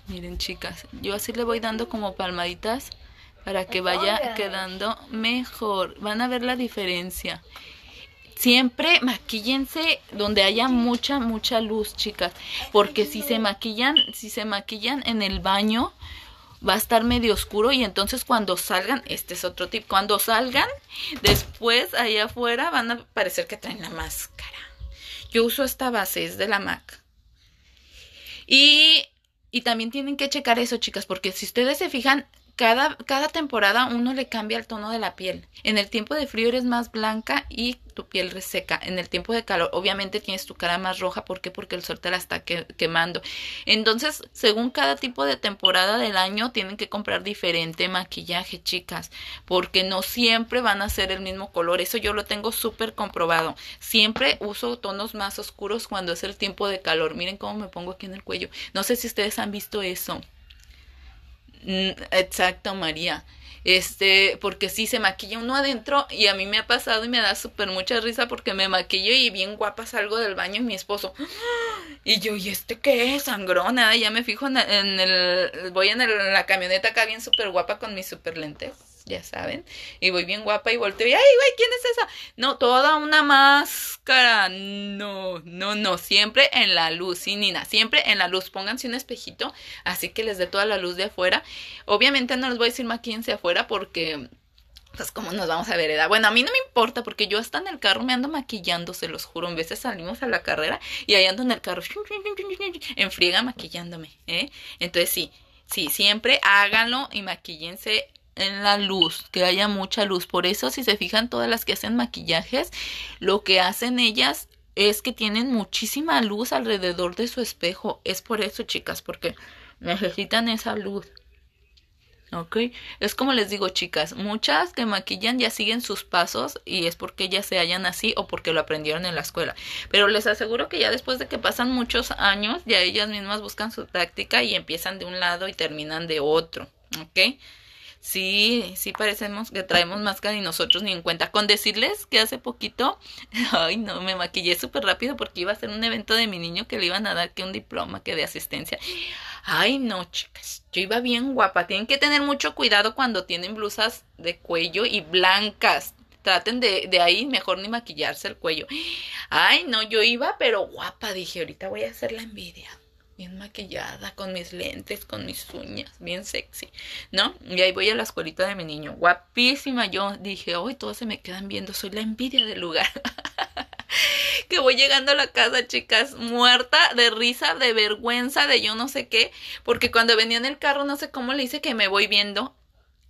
Miren, chicas. Yo así le voy dando como palmaditas para que vaya quedando mejor. Van a ver la diferencia. Siempre maquillense donde haya mucha, mucha luz, chicas. Porque si se maquillan, si se maquillan en el baño, va a estar medio oscuro y entonces cuando salgan, este es otro tip, cuando salgan, después ahí afuera van a parecer que traen la máscara. Yo uso esta base, es de la MAC. Y, y también tienen que checar eso, chicas, porque si ustedes se fijan, cada, temporada uno le cambia el tono de la piel. En el tiempo de frío eres más blanca y tu piel reseca. En el tiempo de calor, obviamente tienes tu cara más roja. ¿Por qué? Porque el sol te la está quemando. Entonces, según cada tipo de temporada del año, tienen que comprar diferente maquillaje, chicas. Porque no siempre van a ser el mismo color. Eso yo lo tengo súper comprobado. Siempre uso tonos más oscuros cuando es el tiempo de calor. Miren cómo me pongo aquí en el cuello. No sé si ustedes han visto eso. Mm, exacto, María. Este, porque sí se maquilla uno adentro y a mí me ha pasado y me da súper mucha risa porque me maquillo y bien guapa salgo del baño y mi esposo. ¡Ah! Y yo, ¿y este qué es? Sangrona. ya me fijo en el, voy en la camioneta acá bien súper guapa con mi súper lentes ya saben. Y voy bien guapa y volteo y, ¡ay, güey, quién es esa! No, toda una máscara. No, no, no. Siempre en la luz, sí, Nina. Siempre en la luz. Pónganse un espejito, así que les dé toda la luz de afuera. Obviamente no les voy a decir maquíense afuera porque pues cómo nos vamos a ver edad. Bueno, a mí no me importa porque yo hasta en el carro me ando maquillando, se los juro. En veces salimos a la carrera y ahí ando en el carro Enfriega maquillándome, ¿eh? Entonces sí, sí, siempre háganlo y maquillense en la luz, que haya mucha luz. Por eso si se fijan todas las que hacen maquillajes, lo que hacen ellas es que tienen muchísima luz alrededor de su espejo. Es por eso, chicas, porque necesitan esa luz. ¿Ok? Es como les digo, chicas, muchas que maquillan ya siguen sus pasos y es porque ya se hallan así o porque lo aprendieron en la escuela. Pero les aseguro que ya después de que pasan muchos años, ya ellas mismas buscan su táctica y empiezan de un lado y terminan de otro. ¿Ok? Sí, sí parecemos que traemos máscara y nosotros ni en cuenta. Con decirles que hace poquito, ay no, me maquillé súper rápido porque iba a ser un evento de mi niño que le iban a dar que un diploma, que de asistencia. Ay no, chicas, yo iba bien guapa. Tienen que tener mucho cuidado cuando tienen blusas de cuello y blancas. Traten de, de ahí mejor ni maquillarse el cuello. Ay no, yo iba pero guapa, dije, ahorita voy a hacer la envidia bien maquillada, con mis lentes, con mis uñas, bien sexy, ¿no? Y ahí voy a la escuelita de mi niño, guapísima. Yo dije, hoy todos se me quedan viendo, soy la envidia del lugar. que voy llegando a la casa, chicas, muerta de risa, de vergüenza, de yo no sé qué, porque cuando venía en el carro, no sé cómo le hice que me voy viendo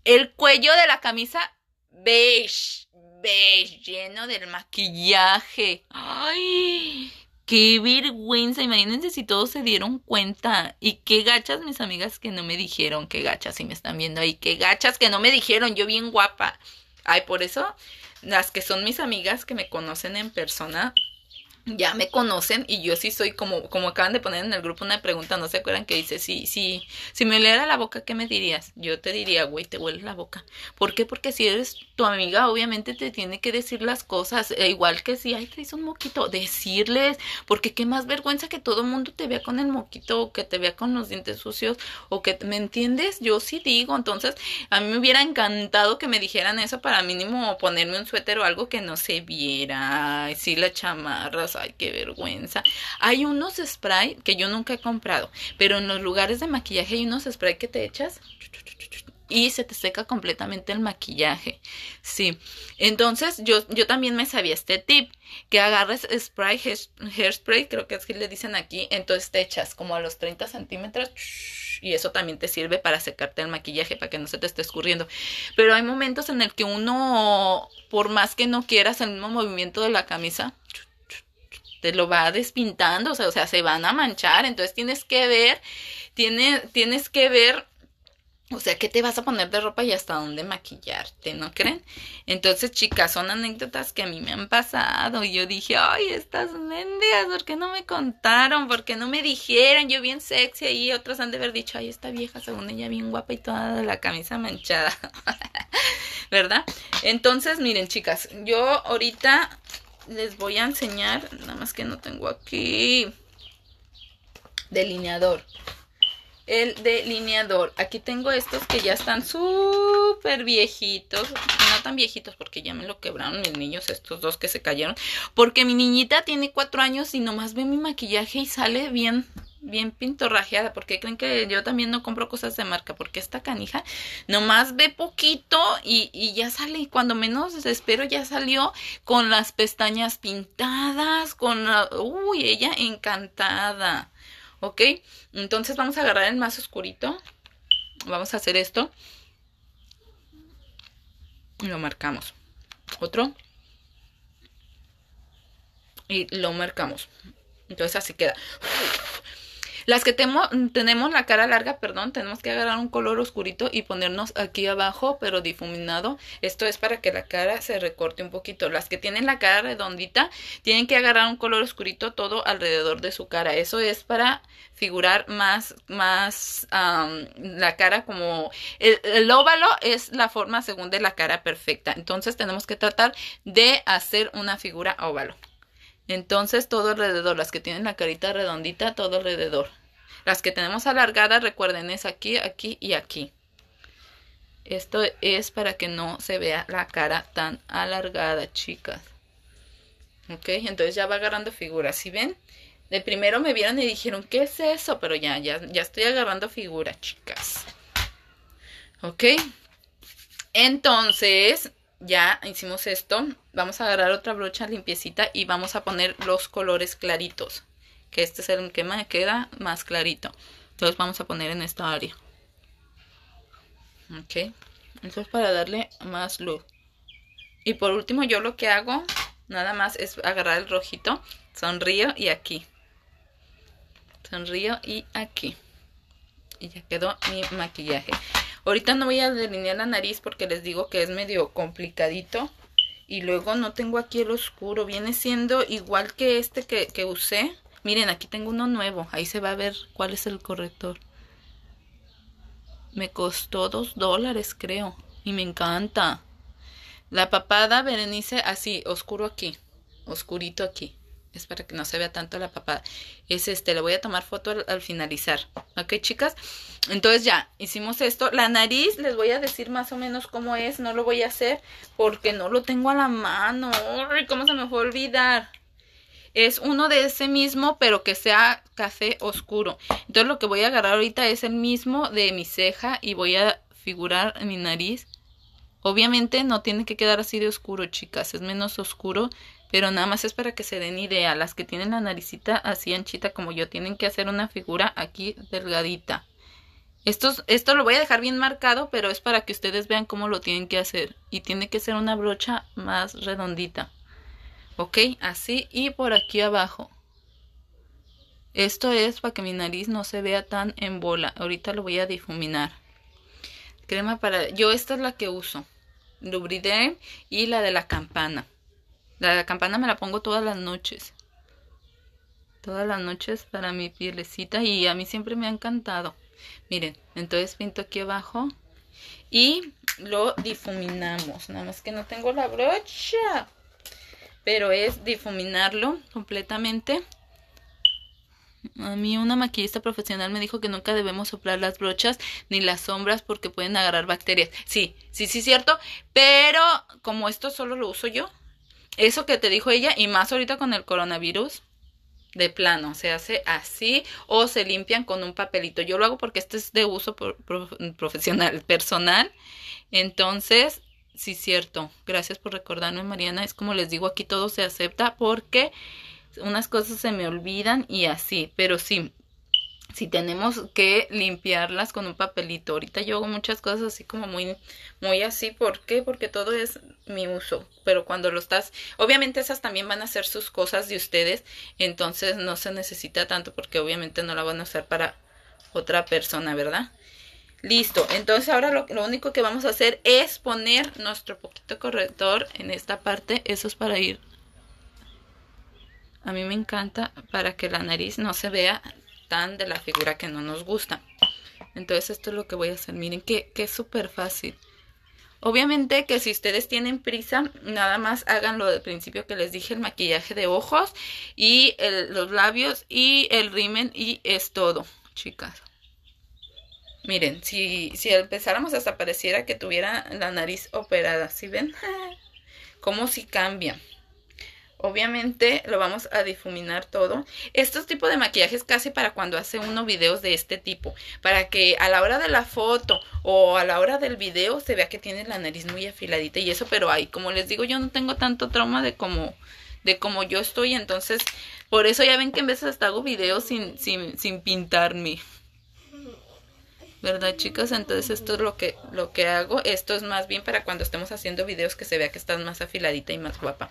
el cuello de la camisa beige, beige, lleno del maquillaje. ¡Ay! qué vergüenza. Imagínense si todos se dieron cuenta. Y qué gachas mis amigas que no me dijeron, qué gachas si me están viendo ahí, qué gachas que no me dijeron, yo bien guapa. Ay, por eso las que son mis amigas que me conocen en persona. Ya me conocen y yo sí soy como, como acaban de poner en el grupo una pregunta, ¿no se acuerdan que dice, si si si me leera la boca, ¿qué me dirías? Yo te diría, güey, te hueles la boca. ¿Por qué? Porque si eres tu amiga obviamente te tiene que decir las cosas, e igual que si, ay, traes un moquito, decirles, porque qué más vergüenza que todo el mundo te vea con el moquito o que te vea con los dientes sucios o que, ¿me entiendes? Yo sí digo, entonces a mí me hubiera encantado que me dijeran eso para mínimo ponerme un suéter o algo que no se viera, ay, sí, las chamarras, ay, qué vergüenza. Hay unos spray que yo nunca he comprado, pero en los lugares de maquillaje hay unos spray que te echas y se te seca completamente el maquillaje. Sí. Entonces yo, yo también me sabía este tip, que agarres spray, hairspray, creo que es que le dicen aquí, entonces te echas como a los 30 centímetros y eso también te sirve para secarte el maquillaje, para que no se te esté escurriendo. Pero hay momentos en el que uno, por más que no quieras el mismo movimiento de la camisa, te lo va despintando, o sea, o sea se van a manchar, entonces tienes que ver, tienes que ver o sea, ¿qué te vas a poner de ropa y hasta dónde maquillarte? ¿No creen? Entonces, chicas, son anécdotas que a mí me han pasado. Y yo dije, ay, estas mendigas, ¿por qué no me contaron? ¿Por qué no me dijeron? Yo bien sexy y otras han de haber dicho, ay, esta vieja, según ella, bien guapa y toda la camisa manchada. ¿Verdad? Entonces, miren, chicas, yo ahorita les voy a enseñar, nada más que no tengo aquí, delineador el delineador. Aquí tengo estos que ya están súper viejitos. No tan viejitos porque ya me lo quebraron mis niños, estos dos que se cayeron. Porque mi niñita tiene cuatro años y nomás ve mi maquillaje y sale bien bien pintorrajeada, porque creen que yo también no compro cosas de marca, porque esta canija nomás ve poquito y, ya sale, y cuando menos espero ya salió con las pestañas pintadas, con Uy, ella encantada. ¿ok? Entonces vamos a agarrar el más oscurito, vamos a hacer esto y lo marcamos. Otro y lo marcamos. Entonces así queda. Las que tenemos la cara larga, perdón, tenemos que agarrar un color oscurito y ponernos aquí abajo, pero difuminado. Esto es para que la cara se recorte un poquito. Las que tienen la cara redondita, tienen que agarrar un color oscurito todo alrededor de su cara. Eso es para figurar más, más la cara como... el óvalo es la forma según de la cara perfecta. Entonces tenemos que tratar de hacer una figura óvalo. Entonces todo alrededor, las que tienen la carita redondita, todo alrededor. Las que tenemos alargadas, recuerden, es aquí, aquí y aquí. Esto es para que no se vea la cara tan alargada, chicas. Ok, entonces ya va agarrando figura. si ¿Sí ven? De primero me vieron y dijeron, ¿qué es eso? Pero ya, ya, ya estoy agarrando figura, chicas. Ok. Entonces, ya hicimos esto, vamos a agarrar otra brocha limpiecita y vamos a poner los colores claritos. Que este es el que me queda más clarito. Entonces vamos a poner en esta área. Ok. Eso es para darle más luz. Y por último yo lo que hago nada más es agarrar el rojito. Sonrío y aquí. Sonrío y aquí. Y ya quedó mi maquillaje. Ahorita no voy a delinear la nariz porque les digo que es medio complicadito. Y luego no tengo aquí el oscuro. Viene siendo igual que este que, que usé. Miren, aquí tengo uno nuevo. Ahí se va a ver cuál es el corrector. Me costó dos dólares, creo. Y me encanta. La papada, Berenice, así, oscuro aquí. Oscurito aquí es para que no se vea tanto la papada. Es este, le voy a tomar foto al, finalizar. ¿Ok, chicas? Entonces ya, hicimos esto. La nariz, les voy a decir más o menos cómo es. No lo voy a hacer porque no lo tengo a la mano. Ay, ¿Cómo se me fue a olvidar? Es uno de ese mismo, pero que sea café oscuro. Entonces lo que voy a agarrar ahorita es el mismo de mi ceja y voy a figurar mi nariz. Obviamente no tiene que quedar así de oscuro, chicas. Es menos oscuro pero nada más es para que se den idea. Las que tienen la naricita así anchita como yo tienen que hacer una figura aquí delgadita. Esto, esto lo voy a dejar bien marcado, pero es para que ustedes vean cómo lo tienen que hacer. Y tiene que ser una brocha más redondita. ¿Ok? Así y por aquí abajo. Esto es para que mi nariz no se vea tan en bola. Ahorita lo voy a difuminar. Crema para... Yo esta es la que uso. lubride y la de la campana. La campana me la pongo todas las noches. Todas las noches para mi pielecita y a mí siempre me ha encantado. Miren, entonces pinto aquí abajo y lo difuminamos. Nada más que no tengo la brocha. Pero es difuminarlo completamente. A mí una maquillista profesional me dijo que nunca debemos soplar las brochas ni las sombras porque pueden agarrar bacterias. Sí, sí, sí, cierto. Pero como esto solo lo uso yo, eso que te dijo ella y más ahorita con el coronavirus. De plano, se hace así o se limpian con un papelito. Yo lo hago porque este es de uso profesional, personal. Entonces, sí, cierto. Gracias por recordarme, Mariana. Es como les digo, aquí todo se acepta porque unas cosas se me olvidan y así. Pero sí, si tenemos que limpiarlas con un papelito. Ahorita yo hago muchas cosas así como muy, muy así. ¿Por qué? Porque todo es mi uso. Pero cuando lo estás, obviamente esas también van a ser sus cosas de ustedes. Entonces no se necesita tanto porque obviamente no la van a usar para otra persona, ¿verdad? Listo. Entonces ahora lo, lo único que vamos a hacer es poner nuestro poquito corrector en esta parte. Eso es para ir. A mí me encanta para que la nariz no se vea de la figura que no nos gusta. Entonces esto es lo que voy a hacer. Miren que, es súper fácil. Obviamente que si ustedes tienen prisa, nada más hagan lo del principio que les dije, el maquillaje de ojos y los labios y el rimen y es todo, chicas. Miren, si, si empezáramos hasta pareciera que tuviera la nariz operada, si ven? Como si cambia? Obviamente lo vamos a difuminar todo. Estos tipos de maquillajes casi para cuando hace uno videos de este tipo, para que a la hora de la foto o a la hora del video se vea que tiene la nariz muy afiladita y eso, pero ahí como les digo, yo no tengo tanto trauma de como de como yo estoy, entonces por eso ya ven que en veces hasta hago videos sin sin sin pintarme. ¿verdad chicas? Entonces esto es lo que, lo que hago, esto es más bien para cuando estemos haciendo videos que se vea que estás más afiladita y más guapa.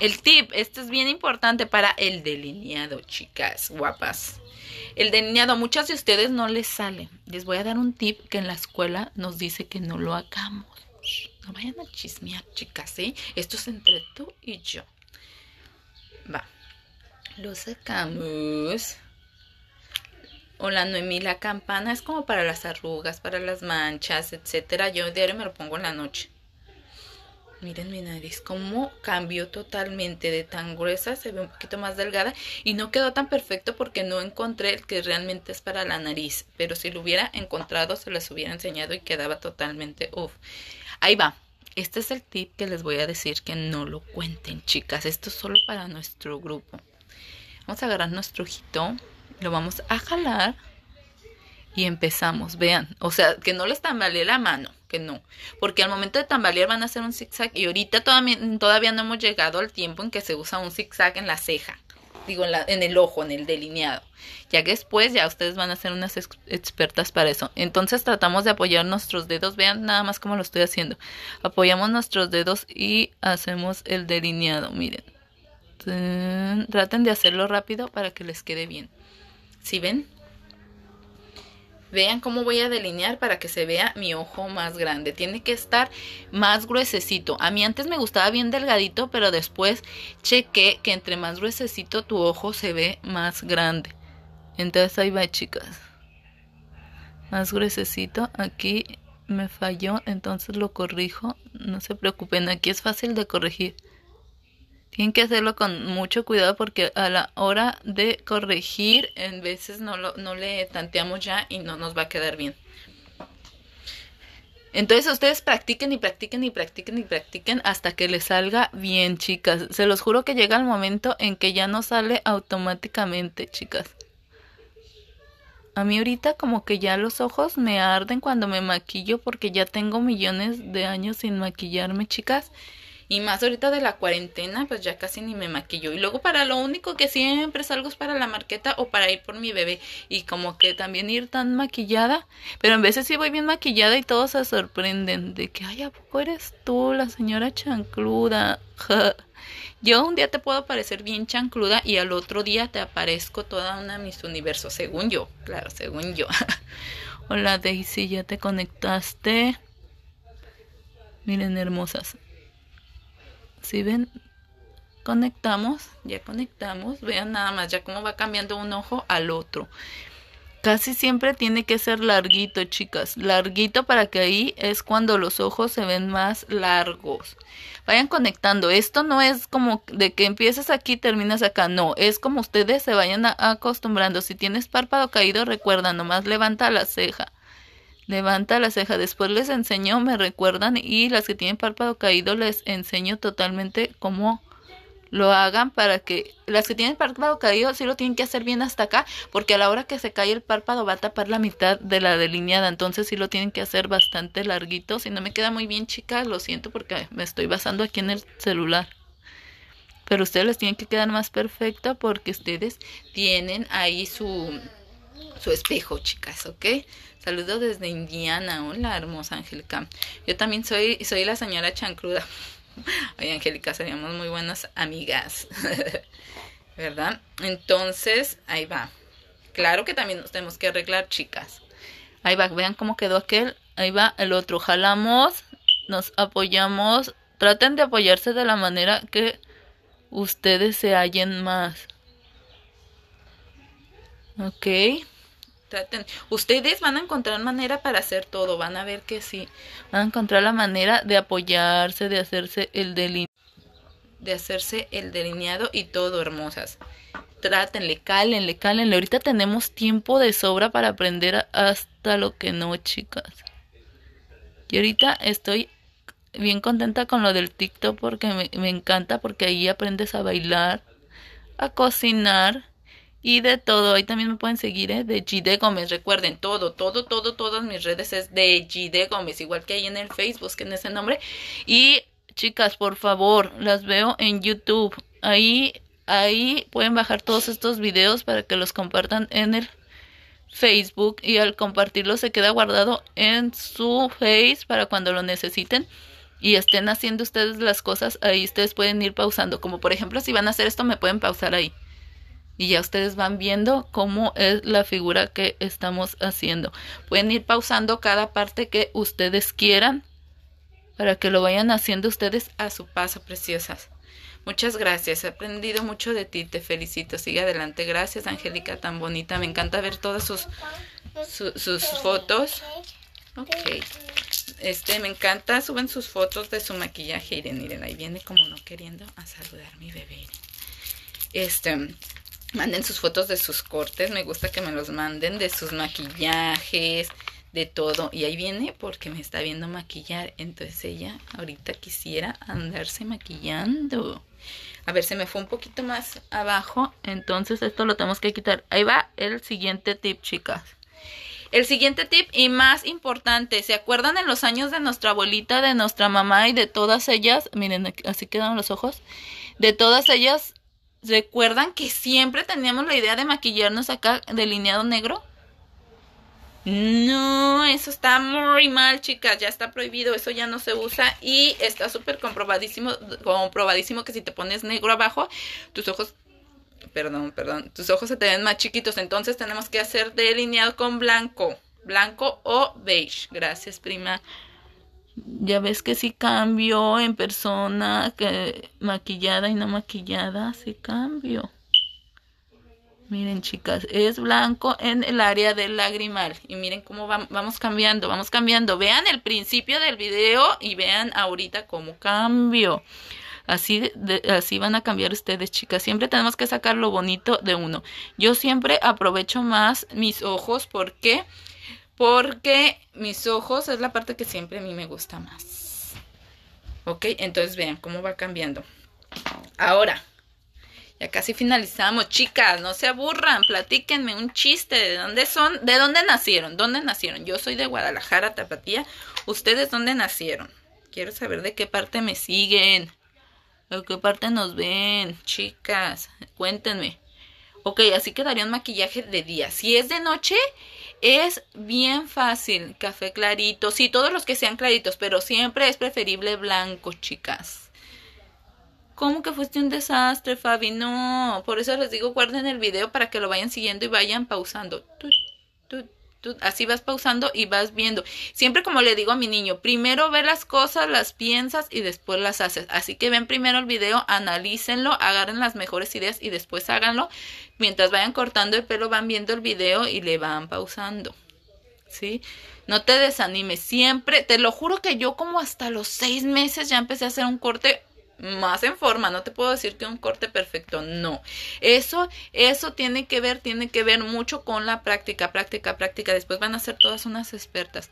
El tip, esto es bien importante para el delineado, chicas guapas. El delineado, muchas de ustedes no les sale. Les voy a dar un tip que en la escuela nos dice que no lo hagamos. no vayan a chismear, chicas, ¿eh? Esto es entre tú y yo. Va. Lo sacamos. Hola Noemí, la campana es como para las arrugas, para las manchas, etcétera. Yo diario me lo pongo en la noche. Miren mi nariz, cómo cambió totalmente de tan gruesa, se ve un poquito más delgada y no quedó tan perfecto porque no encontré el que realmente es para la nariz, pero si lo hubiera encontrado se les hubiera enseñado y quedaba totalmente uff. Ahí va. Este es el tip que les voy a decir que no lo cuenten, chicas. Esto es solo para nuestro grupo. Vamos a agarrar nuestro ojito, lo vamos a jalar y empezamos, vean, o sea, que no les tambalee la mano, que no, porque al momento de tambalear van a hacer un zigzag y ahorita todavía, no hemos llegado al tiempo en que se usa un zigzag en la ceja, digo, en, la, en el ojo, en el delineado, ya que después ya ustedes van a ser unas expertas para eso. Entonces tratamos de apoyar nuestros dedos, vean nada más cómo lo estoy haciendo, apoyamos nuestros dedos y hacemos el delineado, miren. Traten de hacerlo rápido para que les quede bien. ¿Sí ven? Vean cómo voy a delinear para que se vea mi ojo más grande. Tiene que estar más gruesecito. A mí antes me gustaba bien delgadito, pero después chequé que entre más gruesecito tu ojo se ve más grande. Entonces ahí va, chicas. Más gruesecito. Aquí me falló, entonces lo corrijo. No se preocupen, aquí es fácil de corregir. Tienen que hacerlo con mucho cuidado porque a la hora de corregir, en veces no, lo, le tanteamos ya y no nos va a quedar bien. Entonces ustedes practiquen y practiquen y practiquen y practiquen hasta que les salga bien, chicas. Se los juro que llega el momento en que ya no sale automáticamente, chicas. A mí ahorita como que ya los ojos me arden cuando me maquillo porque ya tengo millones de años sin maquillarme, chicas. Y más ahorita de la cuarentena, pues ya casi ni me maquillo. Y luego para lo único que siempre salgo es para la marqueta o para ir por mi bebé. Y como que también ir tan maquillada. Pero en veces sí voy bien maquillada y todos se sorprenden de que, ay, ¿a poco eres tú, la señora chancluda? Yo un día te puedo parecer bien chancluda y al otro día te aparezco toda una mis universo, según yo, claro, según yo. Hola Daisy, ya te conectaste. Miren, hermosas. Si ven, conectamos, ya conectamos, vean nada más, ya como va cambiando un ojo al otro. Casi siempre tiene que ser larguito, chicas, larguito para que ahí es cuando los ojos se ven más largos. Vayan conectando, esto no es como de que empiezas aquí terminas acá, no, es como ustedes se vayan acostumbrando. Si tienes párpado caído, recuerda, nomás levanta la ceja. Levanta la ceja. Después les enseño, me recuerdan y las que tienen párpado caído les enseño totalmente cómo lo hagan para que las que tienen párpado caído sí lo tienen que hacer bien hasta acá, porque a la hora que se cae el párpado va a tapar la mitad de la delineada, entonces sí lo tienen que hacer bastante larguito. Si no me queda muy bien, chicas, lo siento porque me estoy basando aquí en el celular. Pero ustedes les tienen que quedar más perfecta porque ustedes tienen ahí su su espejo, chicas, ¿ok? Saludo desde Indiana. Hola, hermosa Angélica. Yo también soy, soy la señora chancruda. Ay, Angélica, seríamos muy buenas amigas. ¿Verdad? Entonces, ahí va. Claro que también nos tenemos que arreglar, chicas. Ahí va, vean cómo quedó aquel. Ahí va el otro. Jalamos, nos apoyamos. Traten de apoyarse de la manera que ustedes se hallen más. Ok. Traten. Ustedes van a encontrar manera para hacer todo. Van a ver que sí. Van a encontrar la manera de apoyarse, de hacerse el delineado. De hacerse el delineado y todo, hermosas. Trátenle, cálenle, cálenle. Ahorita tenemos tiempo de sobra para aprender hasta lo que no, chicas. Y ahorita estoy bien contenta con lo del TikTok porque me, me encanta porque ahí aprendes a bailar, a cocinar y de todo. Ahí también me pueden seguir, ¿eh? De Gide Gómez. Recuerden, todo, todo, todo, todas mis redes es de Gide Gómez. Igual que ahí en el Facebook, que en ese nombre. Y chicas, por favor, las veo en YouTube. Ahí, ahí pueden bajar todos estos videos para que los compartan en el Facebook. Y al compartirlo se queda guardado en su Face para cuando lo necesiten y estén haciendo ustedes las cosas, ahí ustedes pueden ir pausando. Como por ejemplo, si van a hacer esto, me pueden pausar ahí. Y ya ustedes van viendo cómo es la figura que estamos haciendo. Pueden ir pausando cada parte que ustedes quieran para que lo vayan haciendo ustedes a su paso, preciosas. Muchas gracias, he aprendido mucho de ti, te felicito, sigue adelante. Gracias, Angélica, tan bonita, me encanta ver todas sus, sus fotos. Ok, este, me encanta, suben sus fotos de su maquillaje, Irene, Irene, ahí viene como no queriendo a saludar mi bebé. Este, Manden sus fotos de sus cortes, me gusta que me los manden, de sus maquillajes, de todo. Y ahí viene porque me está viendo maquillar. Entonces ella ahorita quisiera andarse maquillando. A ver, se me fue un poquito más abajo. Entonces esto lo tenemos que quitar. Ahí va el siguiente tip, chicas. El siguiente tip y más importante, ¿se acuerdan en los años de nuestra abuelita, de nuestra mamá y de todas ellas? Miren, así quedan los ojos. De todas ellas ¿Recuerdan que siempre teníamos la idea de maquillarnos acá delineado negro? No, eso está muy mal, chicas. Ya está prohibido, eso ya no se usa. Y está súper comprobadísimo, comprobadísimo que si te pones negro abajo, tus ojos. Perdón, perdón. Tus ojos se te ven más chiquitos. Entonces tenemos que hacer delineado con blanco. Blanco o beige. Gracias, prima. Ya ves que sí cambio en persona, que maquillada y no maquillada, sí cambio. Miren, chicas, es blanco en el área del lagrimal. Y miren cómo vamos cambiando, vamos cambiando. Vean el principio del video y vean ahorita cómo cambio. Así, así van a cambiar ustedes, chicas. Siempre tenemos que sacar lo bonito de uno. Yo siempre aprovecho más mis ojos porque porque mis ojos es la parte que siempre a mí me gusta más. Ok, entonces vean cómo va cambiando. Ahora, ya casi finalizamos. Chicas, no se aburran, platíquenme un chiste de dónde son, de dónde nacieron, dónde nacieron. Yo soy de Guadalajara, Tapatía. ¿Ustedes dónde nacieron? Quiero saber de qué parte me siguen. ¿De qué parte nos ven? Chicas, cuéntenme. Ok, así quedaría un maquillaje de día. Si es de noche, es bien fácil, café clarito, sí, todos los que sean claritos, pero siempre es preferible blanco, chicas. ¿Cómo que fuiste un desastre, Fabi? No, por eso les digo, guarden el video para que lo vayan siguiendo y vayan pausando así vas pausando y vas viendo. Siempre como le digo a mi niño, primero ve las cosas, las piensas y después las haces. Así que ven primero el video, analícenlo, agarren las mejores ideas y después háganlo. Mientras vayan cortando el pelo, van viendo el video y le van pausando. ¿Sí? No te desanimes, siempre, te lo juro que yo como hasta los seis meses ya empecé a hacer un corte más en forma, no te puedo decir que un corte perfecto, no. Eso, eso tiene que ver, tiene que ver mucho con la práctica, práctica, práctica. Después van a ser todas unas expertas.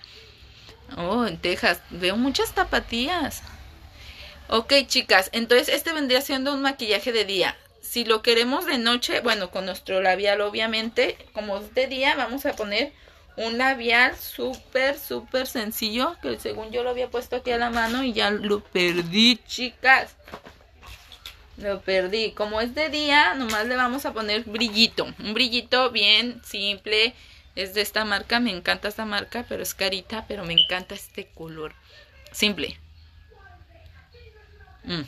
Oh, en Texas, veo muchas tapatías. Ok, chicas, entonces este vendría siendo un maquillaje de día. Si lo queremos de noche, bueno, con nuestro labial obviamente, como es de día, vamos a poner un labial súper, súper sencillo. Que según yo lo había puesto aquí a la mano y ya lo perdí, chicas. Lo perdí. Como es de día, nomás le vamos a poner brillito. Un brillito bien simple. Es de esta marca. Me encanta esta marca, pero es carita. Pero me encanta este color. Simple. Mm.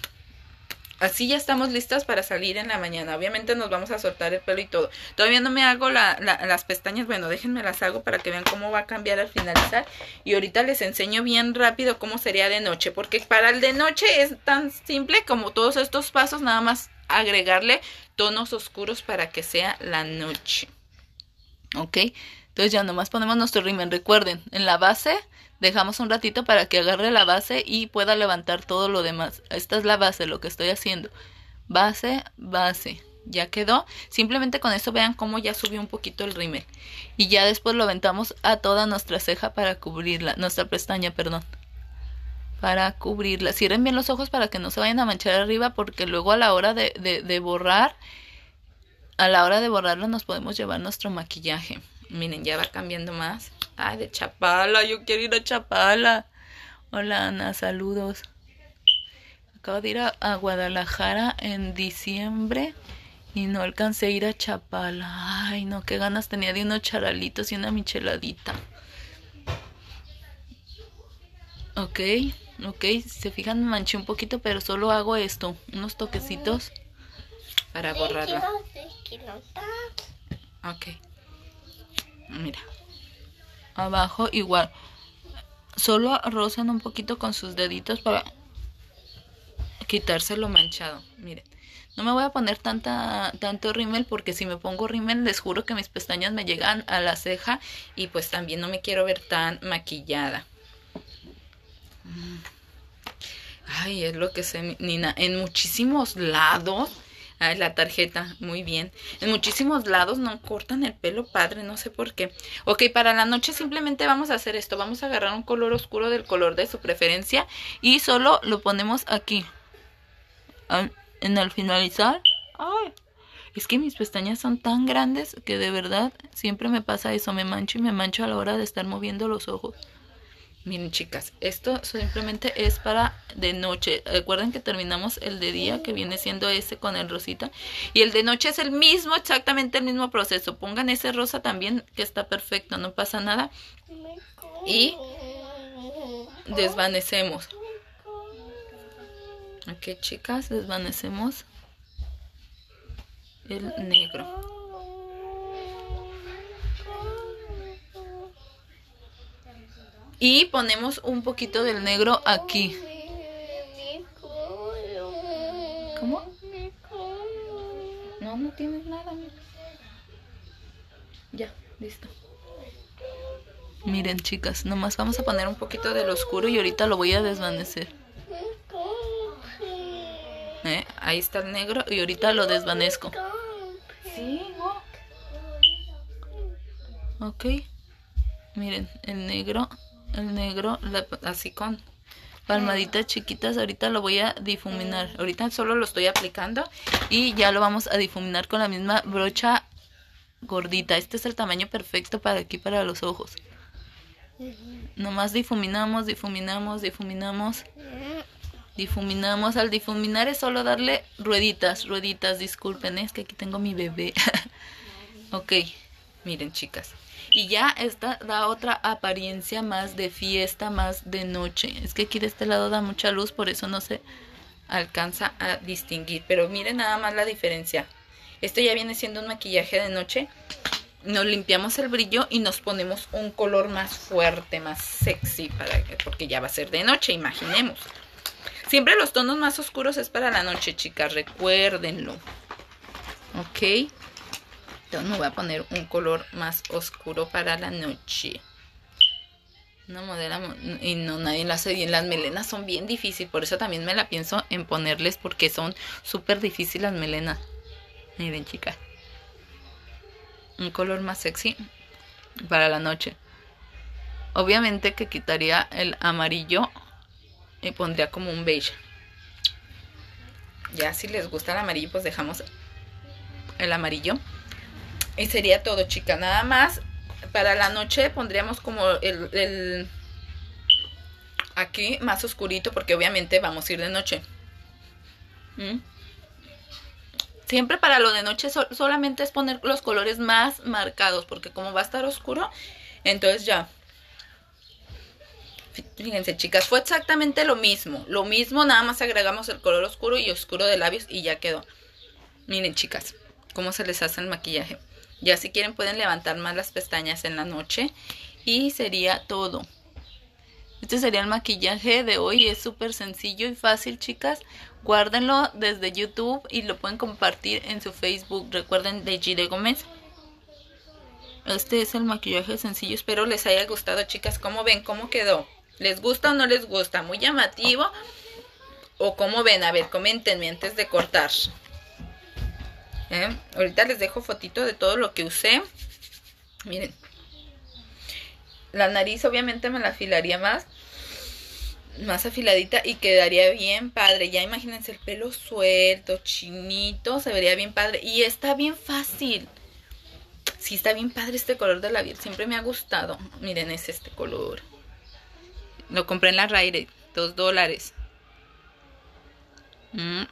Así ya estamos listas para salir en la mañana. Obviamente nos vamos a soltar el pelo y todo. Todavía no me hago las pestañas. Bueno, déjenme las hago para que vean cómo va a cambiar al finalizar. Y ahorita les enseño bien rápido cómo sería de noche. Porque para el de noche es tan simple como todos estos pasos. Nada más agregarle tonos oscuros para que sea la noche. ¿Ok? Entonces ya nomás ponemos nuestro rimen. Recuerden, en la base dejamos un ratito para que agarre la base y pueda levantar todo lo demás. Esta es la base, lo que estoy haciendo. Base, base. Ya quedó. Simplemente con eso vean cómo ya subió un poquito el rimel Y ya después lo aventamos a toda nuestra ceja para cubrirla. Nuestra pestaña, perdón. Para cubrirla. Cierren bien los ojos para que no se vayan a manchar arriba porque luego a la hora de, de borrar, a la hora de borrarlo nos podemos llevar nuestro maquillaje. Miren, ya va cambiando más. Ay, de Chapala, yo quiero ir a Chapala. Hola Ana, saludos. Acabo de ir a, Guadalajara en diciembre y no alcancé a ir a Chapala. Ay, no, qué ganas tenía de unos charalitos y una micheladita. Ok, ok, se fijan manché un poquito, pero solo hago esto, unos toquecitos para borrarla. Ok. Mira abajo igual. Solo rozan un poquito con sus deditos para quitárselo manchado. Miren, no me voy a poner tanta, tanto rímel porque si me pongo rímel les juro que mis pestañas me llegan a la ceja y pues también no me quiero ver tan maquillada. Ay, es lo que sé, Nina. En muchísimos lados Ah, la tarjeta, muy bien. En muchísimos lados no cortan el pelo padre, no sé por qué. Ok, para la noche simplemente vamos a hacer esto. Vamos a agarrar un color oscuro del color de su preferencia y solo lo ponemos aquí. en el finalizar. Ay, es que mis pestañas son tan grandes que de verdad siempre me pasa eso. Me mancho y me mancho a la hora de estar moviendo los ojos. Miren chicas, esto simplemente es para de noche. Recuerden que terminamos el de día, que viene siendo ese con el rosita. Y el de noche es el mismo, exactamente el mismo proceso. Pongan ese rosa también, que está perfecto, no pasa nada. Y desvanecemos. Ok, chicas, desvanecemos el negro. Y ponemos un poquito del negro aquí. ¿Cómo? No, no tienes nada. Ya, listo. Miren, chicas, nomás vamos a poner un poquito del oscuro y ahorita lo voy a desvanecer. ¿Eh? Ahí está el negro y ahorita lo desvanezco. Sí, Ok. Miren, el negro el negro, así con palmaditas chiquitas. Ahorita lo voy a difuminar. Ahorita solo lo estoy aplicando y ya lo vamos a difuminar con la misma brocha gordita. Este es el tamaño perfecto para aquí, para los ojos. Nomás difuminamos, difuminamos, difuminamos. Difuminamos. Al difuminar es solo darle rueditas, rueditas. Disculpen, ¿eh? es que aquí tengo mi bebé. ok, miren chicas. Y ya esta da otra apariencia más de fiesta, más de noche. Es que aquí de este lado da mucha luz, por eso no se alcanza a distinguir. Pero miren nada más la diferencia. Esto ya viene siendo un maquillaje de noche. Nos limpiamos el brillo y nos ponemos un color más fuerte, más sexy, para porque ya va a ser de noche, imaginemos. Siempre los tonos más oscuros es para la noche, chicas, recuérdenlo. ¿Ok? No voy a poner un color más oscuro para la noche. No modela y no nadie la hace bien. Las melenas son bien difíciles, por eso también me la pienso en ponerles porque son súper difíciles las melenas. Miren, chicas. Un color más sexy para la noche. Obviamente que quitaría el amarillo y pondría como un beige. Ya si les gusta el amarillo, pues dejamos el amarillo. Y sería todo, chica. Nada más para la noche pondríamos como el, aquí más oscurito porque obviamente vamos a ir de noche. ¿Mm? Siempre para lo de noche solamente es poner los colores más marcados porque como va a estar oscuro, entonces ya. Fíjense chicas, fue exactamente lo mismo. Lo mismo, nada más agregamos el color oscuro y oscuro de labios y ya quedó. Miren chicas, cómo se les hace el maquillaje. Ya si quieren pueden levantar más las pestañas en la noche. Y sería todo. Este sería el maquillaje de hoy. Es súper sencillo y fácil, chicas. Guárdenlo desde YouTube y lo pueden compartir en su Facebook. Recuerden de Gide Gómez. Este es el maquillaje sencillo. Espero les haya gustado, chicas. ¿Cómo ven? ¿Cómo quedó? ¿Les gusta o no les gusta? Muy llamativo. ¿O cómo ven? A ver, comentenme antes de cortar. ¿eh? Ahorita les dejo fotito de todo lo que usé. Miren. La nariz obviamente me la afilaría más. Más afiladita y quedaría bien padre. Ya imagínense el pelo suelto, chinito. Se vería bien padre. Y está bien fácil. Sí, está bien padre este color de la labial. Siempre me ha gustado. Miren, es este color. Lo compré en la Raire, Dos dólares. Mm.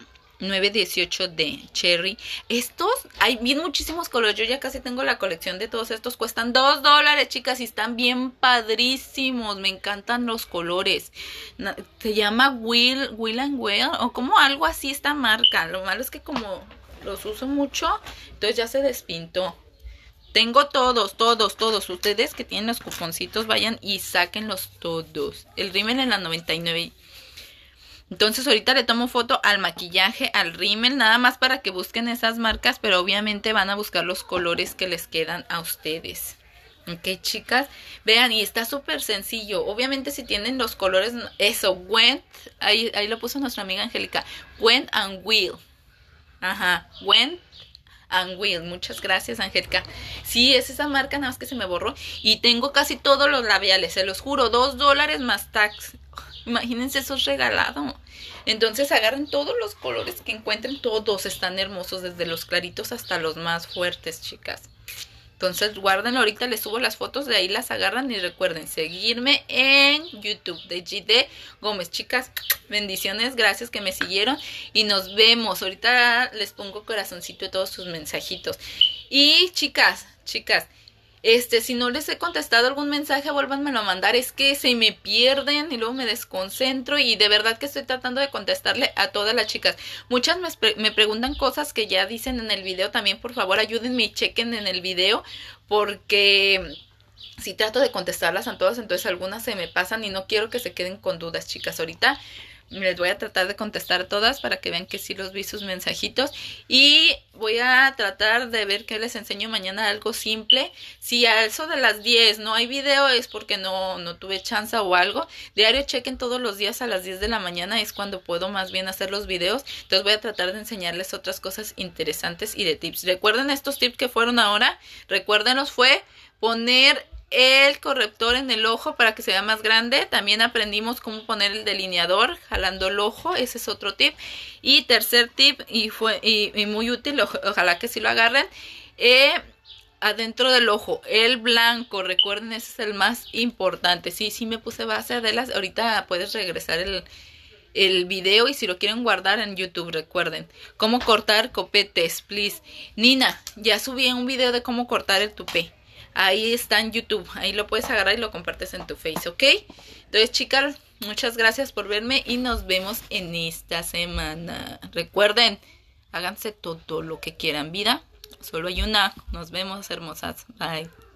918 de Cherry. Estos, hay bien muchísimos colores. Yo ya casi tengo la colección de todos estos. Cuestan 2 dólares, chicas, y están bien padrísimos. Me encantan los colores. Se llama Will, Will and Well, o como algo así esta marca. Lo malo es que como los uso mucho, entonces ya se despintó. Tengo todos, todos, todos. Ustedes que tienen los cuponcitos, vayan y sáquenlos todos. El rimen en la 99 entonces ahorita le tomo foto al maquillaje, al rímel, nada más para que busquen esas marcas, pero obviamente van a buscar los colores que les quedan a ustedes. Ok, chicas, vean, y está súper sencillo. Obviamente si tienen los colores, eso, went, ahí, ahí lo puso nuestra amiga Angélica, went and will. Ajá, went and will. Muchas gracias, Angélica. Sí, es esa marca, nada más que se me borró. Y tengo casi todos los labiales, se los juro, dos dólares más tax. Imagínense, eso es regalado. Entonces agarren todos los colores que encuentren, todos están hermosos, desde los claritos hasta los más fuertes, chicas. Entonces guarden ahorita les subo las fotos, de ahí las agarran y recuerden seguirme en YouTube de GD Gómez. Chicas, bendiciones, gracias que me siguieron y nos vemos. Ahorita les pongo corazoncito de todos sus mensajitos. Y chicas, chicas, este, si no les he contestado algún mensaje, vuélvanmelo a mandar. Es que se me pierden y luego me desconcentro y de verdad que estoy tratando de contestarle a todas las chicas. Muchas me, me preguntan cosas que ya dicen en el video también. Por favor, ayúdenme y chequen en el video porque si trato de contestarlas a todas, entonces algunas se me pasan y no quiero que se queden con dudas, chicas. Ahorita les voy a tratar de contestar todas para que vean que sí los vi sus mensajitos y voy a tratar de ver que les enseño mañana algo simple. Si a eso de las 10 no hay video es porque no, no tuve chance o algo. Diario chequen todos los días a las 10 de la mañana es cuando puedo más bien hacer los videos. Entonces voy a tratar de enseñarles otras cosas interesantes y de tips. Recuerden estos tips que fueron ahora. Recuerdenos fue poner el corrector en el ojo para que se vea más grande. También aprendimos cómo poner el delineador jalando el ojo. Ese es otro tip. Y tercer tip, y, fue, y, muy útil, ojalá que sí lo agarren. Eh, adentro del ojo, el blanco, recuerden, ese es el más importante. Sí, sí me puse base de las. Ahorita puedes regresar el, el video y si lo quieren guardar en YouTube, recuerden. Cómo cortar copetes, please. Nina, ya subí un video de cómo cortar el tupé ahí está en YouTube, ahí lo puedes agarrar y lo compartes en tu Face, ¿ok? Entonces, chicas, muchas gracias por verme y nos vemos en esta semana. Recuerden, háganse todo lo que quieran, vida. Solo hay una. Nos vemos, hermosas. Bye.